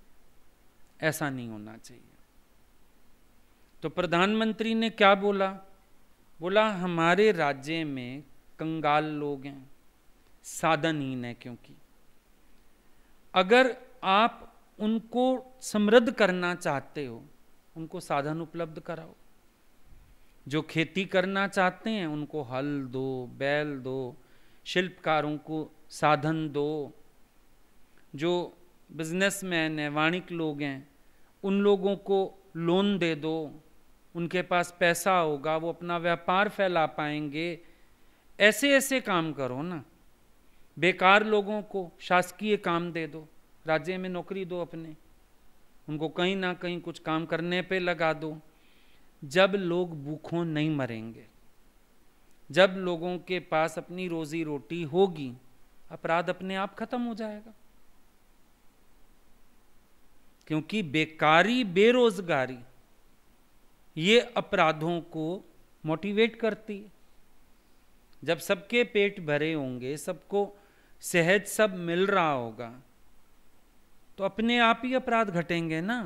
ऐसा नहीं होना चाहिए तो प्रधानमंत्री ने क्या बोला बोला हमारे राज्य में कंगाल लोग हैं साधनहीन है क्योंकि अगर आप उनको समृद्ध करना चाहते हो उनको साधन उपलब्ध कराओ जो खेती करना चाहते हैं उनको हल दो बैल दो शिल्पकारों को साधन दो जो बिजनेसमैन हैं वाणिक लोग हैं उन लोगों को लोन दे दो उनके पास पैसा होगा वो अपना व्यापार फैला पाएंगे ऐसे ऐसे काम करो ना बेकार लोगों को शासकीय काम दे दो राज्य में नौकरी दो अपने उनको कहीं ना कहीं कुछ काम करने पे लगा दो जब लोग भूखों नहीं मरेंगे जब लोगों के पास अपनी रोजी रोटी होगी अपराध अपने आप खत्म हो जाएगा क्योंकि बेकारी बेरोजगारी ये अपराधों को मोटिवेट करती है जब सबके पेट भरे होंगे सबको सहज सब मिल रहा होगा तो अपने आप ही अपराध घटेंगे ना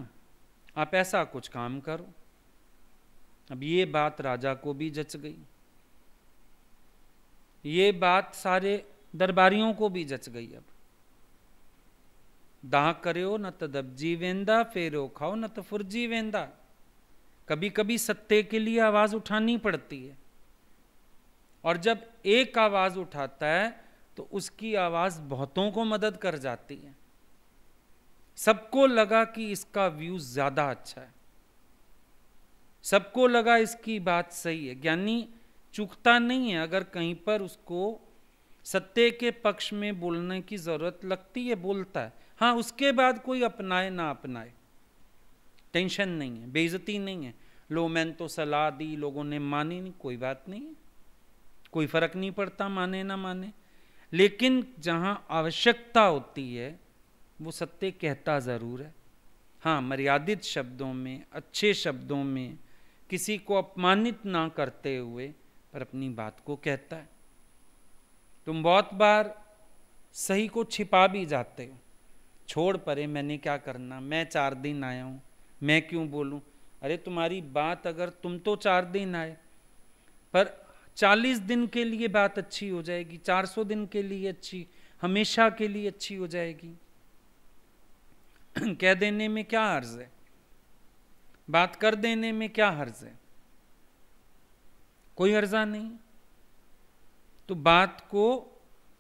आप ऐसा कुछ काम करो अब ये बात राजा को भी जच गई ये बात सारे दरबारियों को भी जच गई अब दाह करो न तो दबजी वेंदा फेरो खाओ न तो फुरजी वेंदा कभी कभी सत्य के लिए आवाज उठानी पड़ती है और जब एक आवाज उठाता है तो उसकी आवाज़ बहुतों को मदद कर जाती है सबको लगा कि इसका व्यू ज़्यादा अच्छा है सबको लगा इसकी बात सही है ज्ञानी चुकता नहीं है अगर कहीं पर उसको सत्य के पक्ष में बोलने की ज़रूरत लगती है बोलता है हाँ उसके बाद कोई अपनाए ना अपनाए टेंशन नहीं है बेइज्जती नहीं है लो मैंने तो सलाह दी लोगों ने मानी नहीं कोई बात नहीं कोई फ़र्क नहीं पड़ता माने ना माने लेकिन जहाँ आवश्यकता होती है वो सत्य कहता ज़रूर है हाँ मर्यादित शब्दों में अच्छे शब्दों में किसी को अपमानित ना करते हुए पर अपनी बात को कहता है तुम बहुत बार सही को छिपा भी जाते हो छोड़ परे मैंने क्या करना मैं चार दिन आया हूँ मैं क्यों बोलूँ अरे तुम्हारी बात अगर तुम तो चार दिन आए पर चालीस दिन के लिए बात अच्छी हो जाएगी चार सौ दिन के लिए अच्छी हमेशा के लिए अच्छी हो जाएगी [clears throat] कह देने में क्या हर्ज है बात कर देने में क्या हर्ज है कोई हर्जा नहीं तो बात को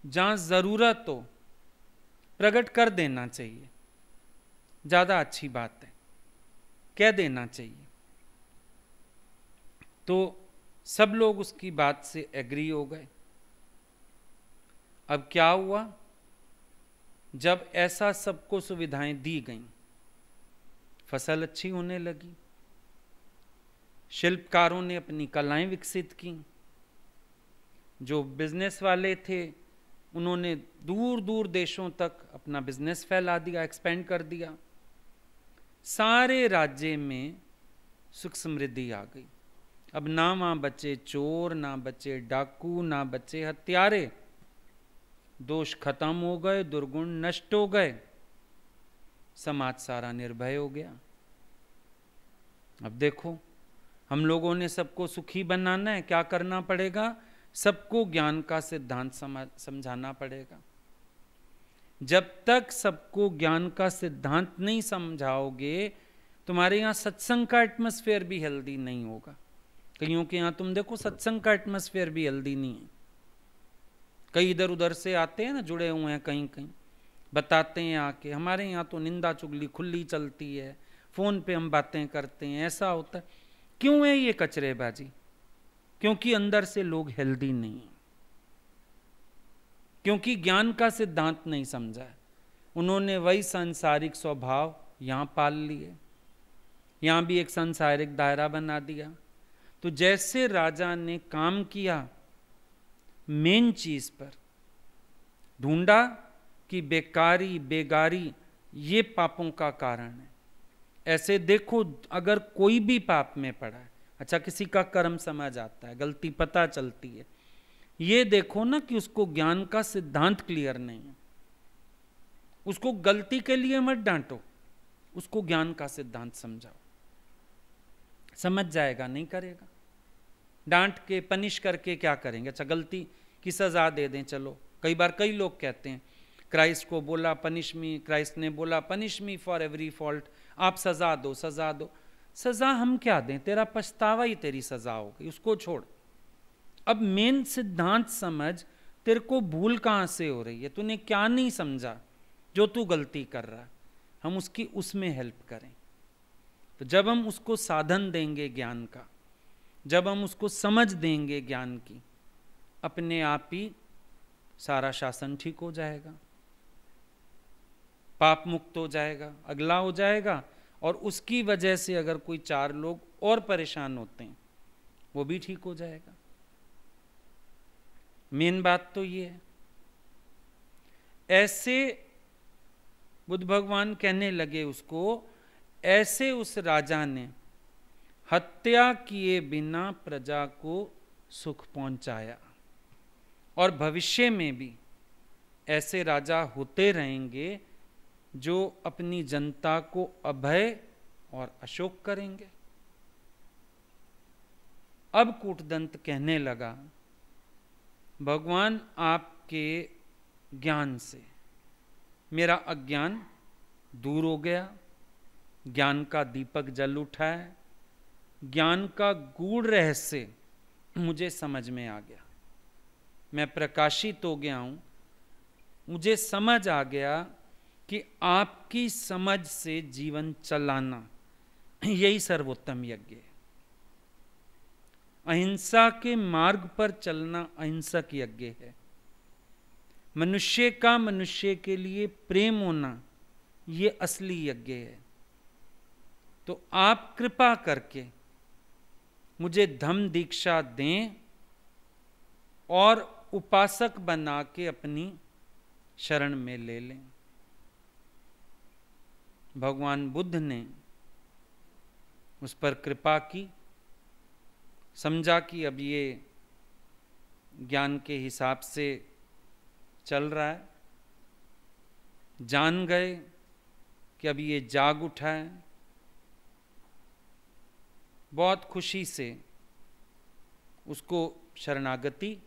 जहां जरूरत हो प्रकट कर देना चाहिए ज्यादा अच्छी बात है कह देना चाहिए तो सब लोग उसकी बात से एग्री हो गए अब क्या हुआ जब ऐसा सबको सुविधाएं दी गईं फसल अच्छी होने लगी शिल्पकारों ने अपनी कलाएं विकसित की जो बिजनेस वाले थे उन्होंने दूर दूर देशों तक अपना बिजनेस फैला दिया एक्सपेंड कर दिया सारे राज्य में सुख समृद्धि आ गई अब ना माँ बच्चे चोर ना बच्चे डाकू ना बच्चे हत्यारे दोष खत्म हो गए दुर्गुण नष्ट हो गए समाज सारा निर्भय हो गया अब देखो हम लोगों ने सबको सुखी बनाना है क्या करना पड़ेगा सबको ज्ञान का सिद्धांत समझाना पड़ेगा जब तक सबको ज्ञान का सिद्धांत नहीं समझाओगे तुम्हारे यहाँ सत्संग का एटमोसफेयर भी हेल्दी नहीं होगा कईयों के यहाँ तुम देखो सत्संग का एटमोसफेयर भी हेल्दी नहीं है कई इधर उधर से आते हैं ना जुड़े हुए हैं कहीं कहीं बताते हैं आके हमारे यहाँ तो निंदा चुगली खुली चलती है फ़ोन पे हम बातें करते हैं ऐसा होता है क्यों है ये कचरेबाजी क्योंकि अंदर से लोग हेल्दी नहीं है क्योंकि ज्ञान का सिद्धांत नहीं समझा है उन्होंने वही सांसारिक स्वभाव यहाँ पाल लिए यहाँ भी एक सांसारिक दायरा बना दिया तो जैसे राजा ने काम किया मेन चीज पर ढूंढा कि बेकारी बेगारी ये पापों का कारण है ऐसे देखो अगर कोई भी पाप में पड़ा है अच्छा किसी का कर्म समझ आता है गलती पता चलती है ये देखो ना कि उसको ज्ञान का सिद्धांत क्लियर नहीं है उसको गलती के लिए मत डांटो उसको ज्ञान का सिद्धांत समझाओ समझ जाएगा नहीं करेगा डांट के पनिश करके क्या करेंगे अच्छा गलती की सज़ा दे दें चलो कई बार कई लोग कहते हैं क्राइस्ट को बोला पनिश मी क्राइस्ट ने बोला punish me for every fault आप सज़ा दो सज़ा दो सज़ा हम क्या दें तेरा पछतावा ही तेरी सज़ा हो गई उसको छोड़ अब मेन सिद्धांत समझ तेरे को भूल कहाँ से हो रही है तूने क्या नहीं समझा जो तू गलती कर रहा हम उसकी उसमें हेल्प करें तो जब हम उसको साधन देंगे ज्ञान का जब हम उसको समझ देंगे ज्ञान की अपने आप ही सारा शासन ठीक हो जाएगा पाप मुक्त हो जाएगा अगला हो जाएगा और उसकी वजह से अगर कोई चार लोग और परेशान होते हैं वो भी ठीक हो जाएगा मेन बात तो ये है ऐसे बुद्ध भगवान कहने लगे उसको ऐसे उस राजा ने हत्या किए बिना प्रजा को सुख पहुंचाया और भविष्य में भी ऐसे राजा होते रहेंगे जो अपनी जनता को अभय और अशोक करेंगे अब कूटदंत कहने लगा भगवान आपके ज्ञान से मेरा अज्ञान दूर हो गया ज्ञान का दीपक जल उठा है ज्ञान का गूढ़ रहस्य मुझे समझ में आ गया मैं प्रकाशित हो गया हूँ मुझे समझ आ गया कि आपकी समझ से जीवन चलाना यही सर्वोत्तम यज्ञ है अहिंसा के मार्ग पर चलना अहिंसक यज्ञ है मनुष्य का मनुष्य के लिए प्रेम होना ये असली यज्ञ है तो आप कृपा करके मुझे धम दीक्षा दें और उपासक बना के अपनी शरण में ले लें भगवान बुद्ध ने उस पर कृपा की समझा कि अब ये ज्ञान के हिसाब से चल रहा है जान गए कि अब ये जाग उठा है बहुत खुशी से उसको शरणागति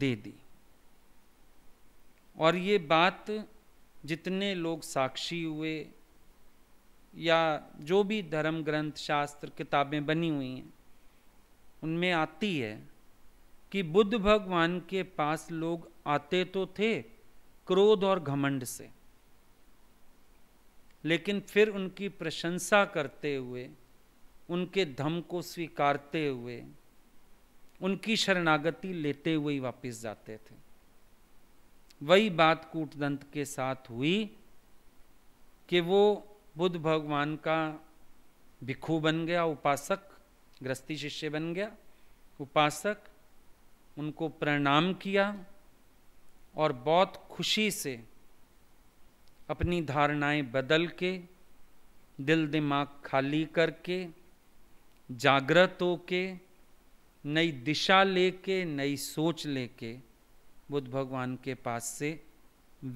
दे दी और ये बात जितने लोग साक्षी हुए या जो भी धर्म ग्रंथ शास्त्र किताबें बनी हुई हैं उनमें आती है कि बुद्ध भगवान के पास लोग आते तो थे क्रोध और घमंड से लेकिन फिर उनकी प्रशंसा करते हुए उनके धम को स्वीकारते हुए उनकी शरणागति लेते हुए ही वापस जाते थे वही बात कूटदंत के साथ हुई कि वो बुद्ध भगवान का भिखू बन गया उपासक ग्रस्ती शिष्य बन गया उपासक उनको प्रणाम किया और बहुत खुशी से अपनी धारणाएं बदल के दिल दिमाग खाली करके जागृत हो के नई दिशा लेके नई सोच लेके बुद्ध भगवान के पास से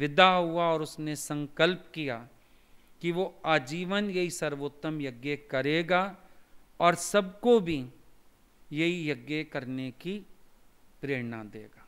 विदा हुआ और उसने संकल्प किया कि वो आजीवन यही सर्वोत्तम यज्ञ करेगा और सबको भी यही यज्ञ करने की प्रेरणा देगा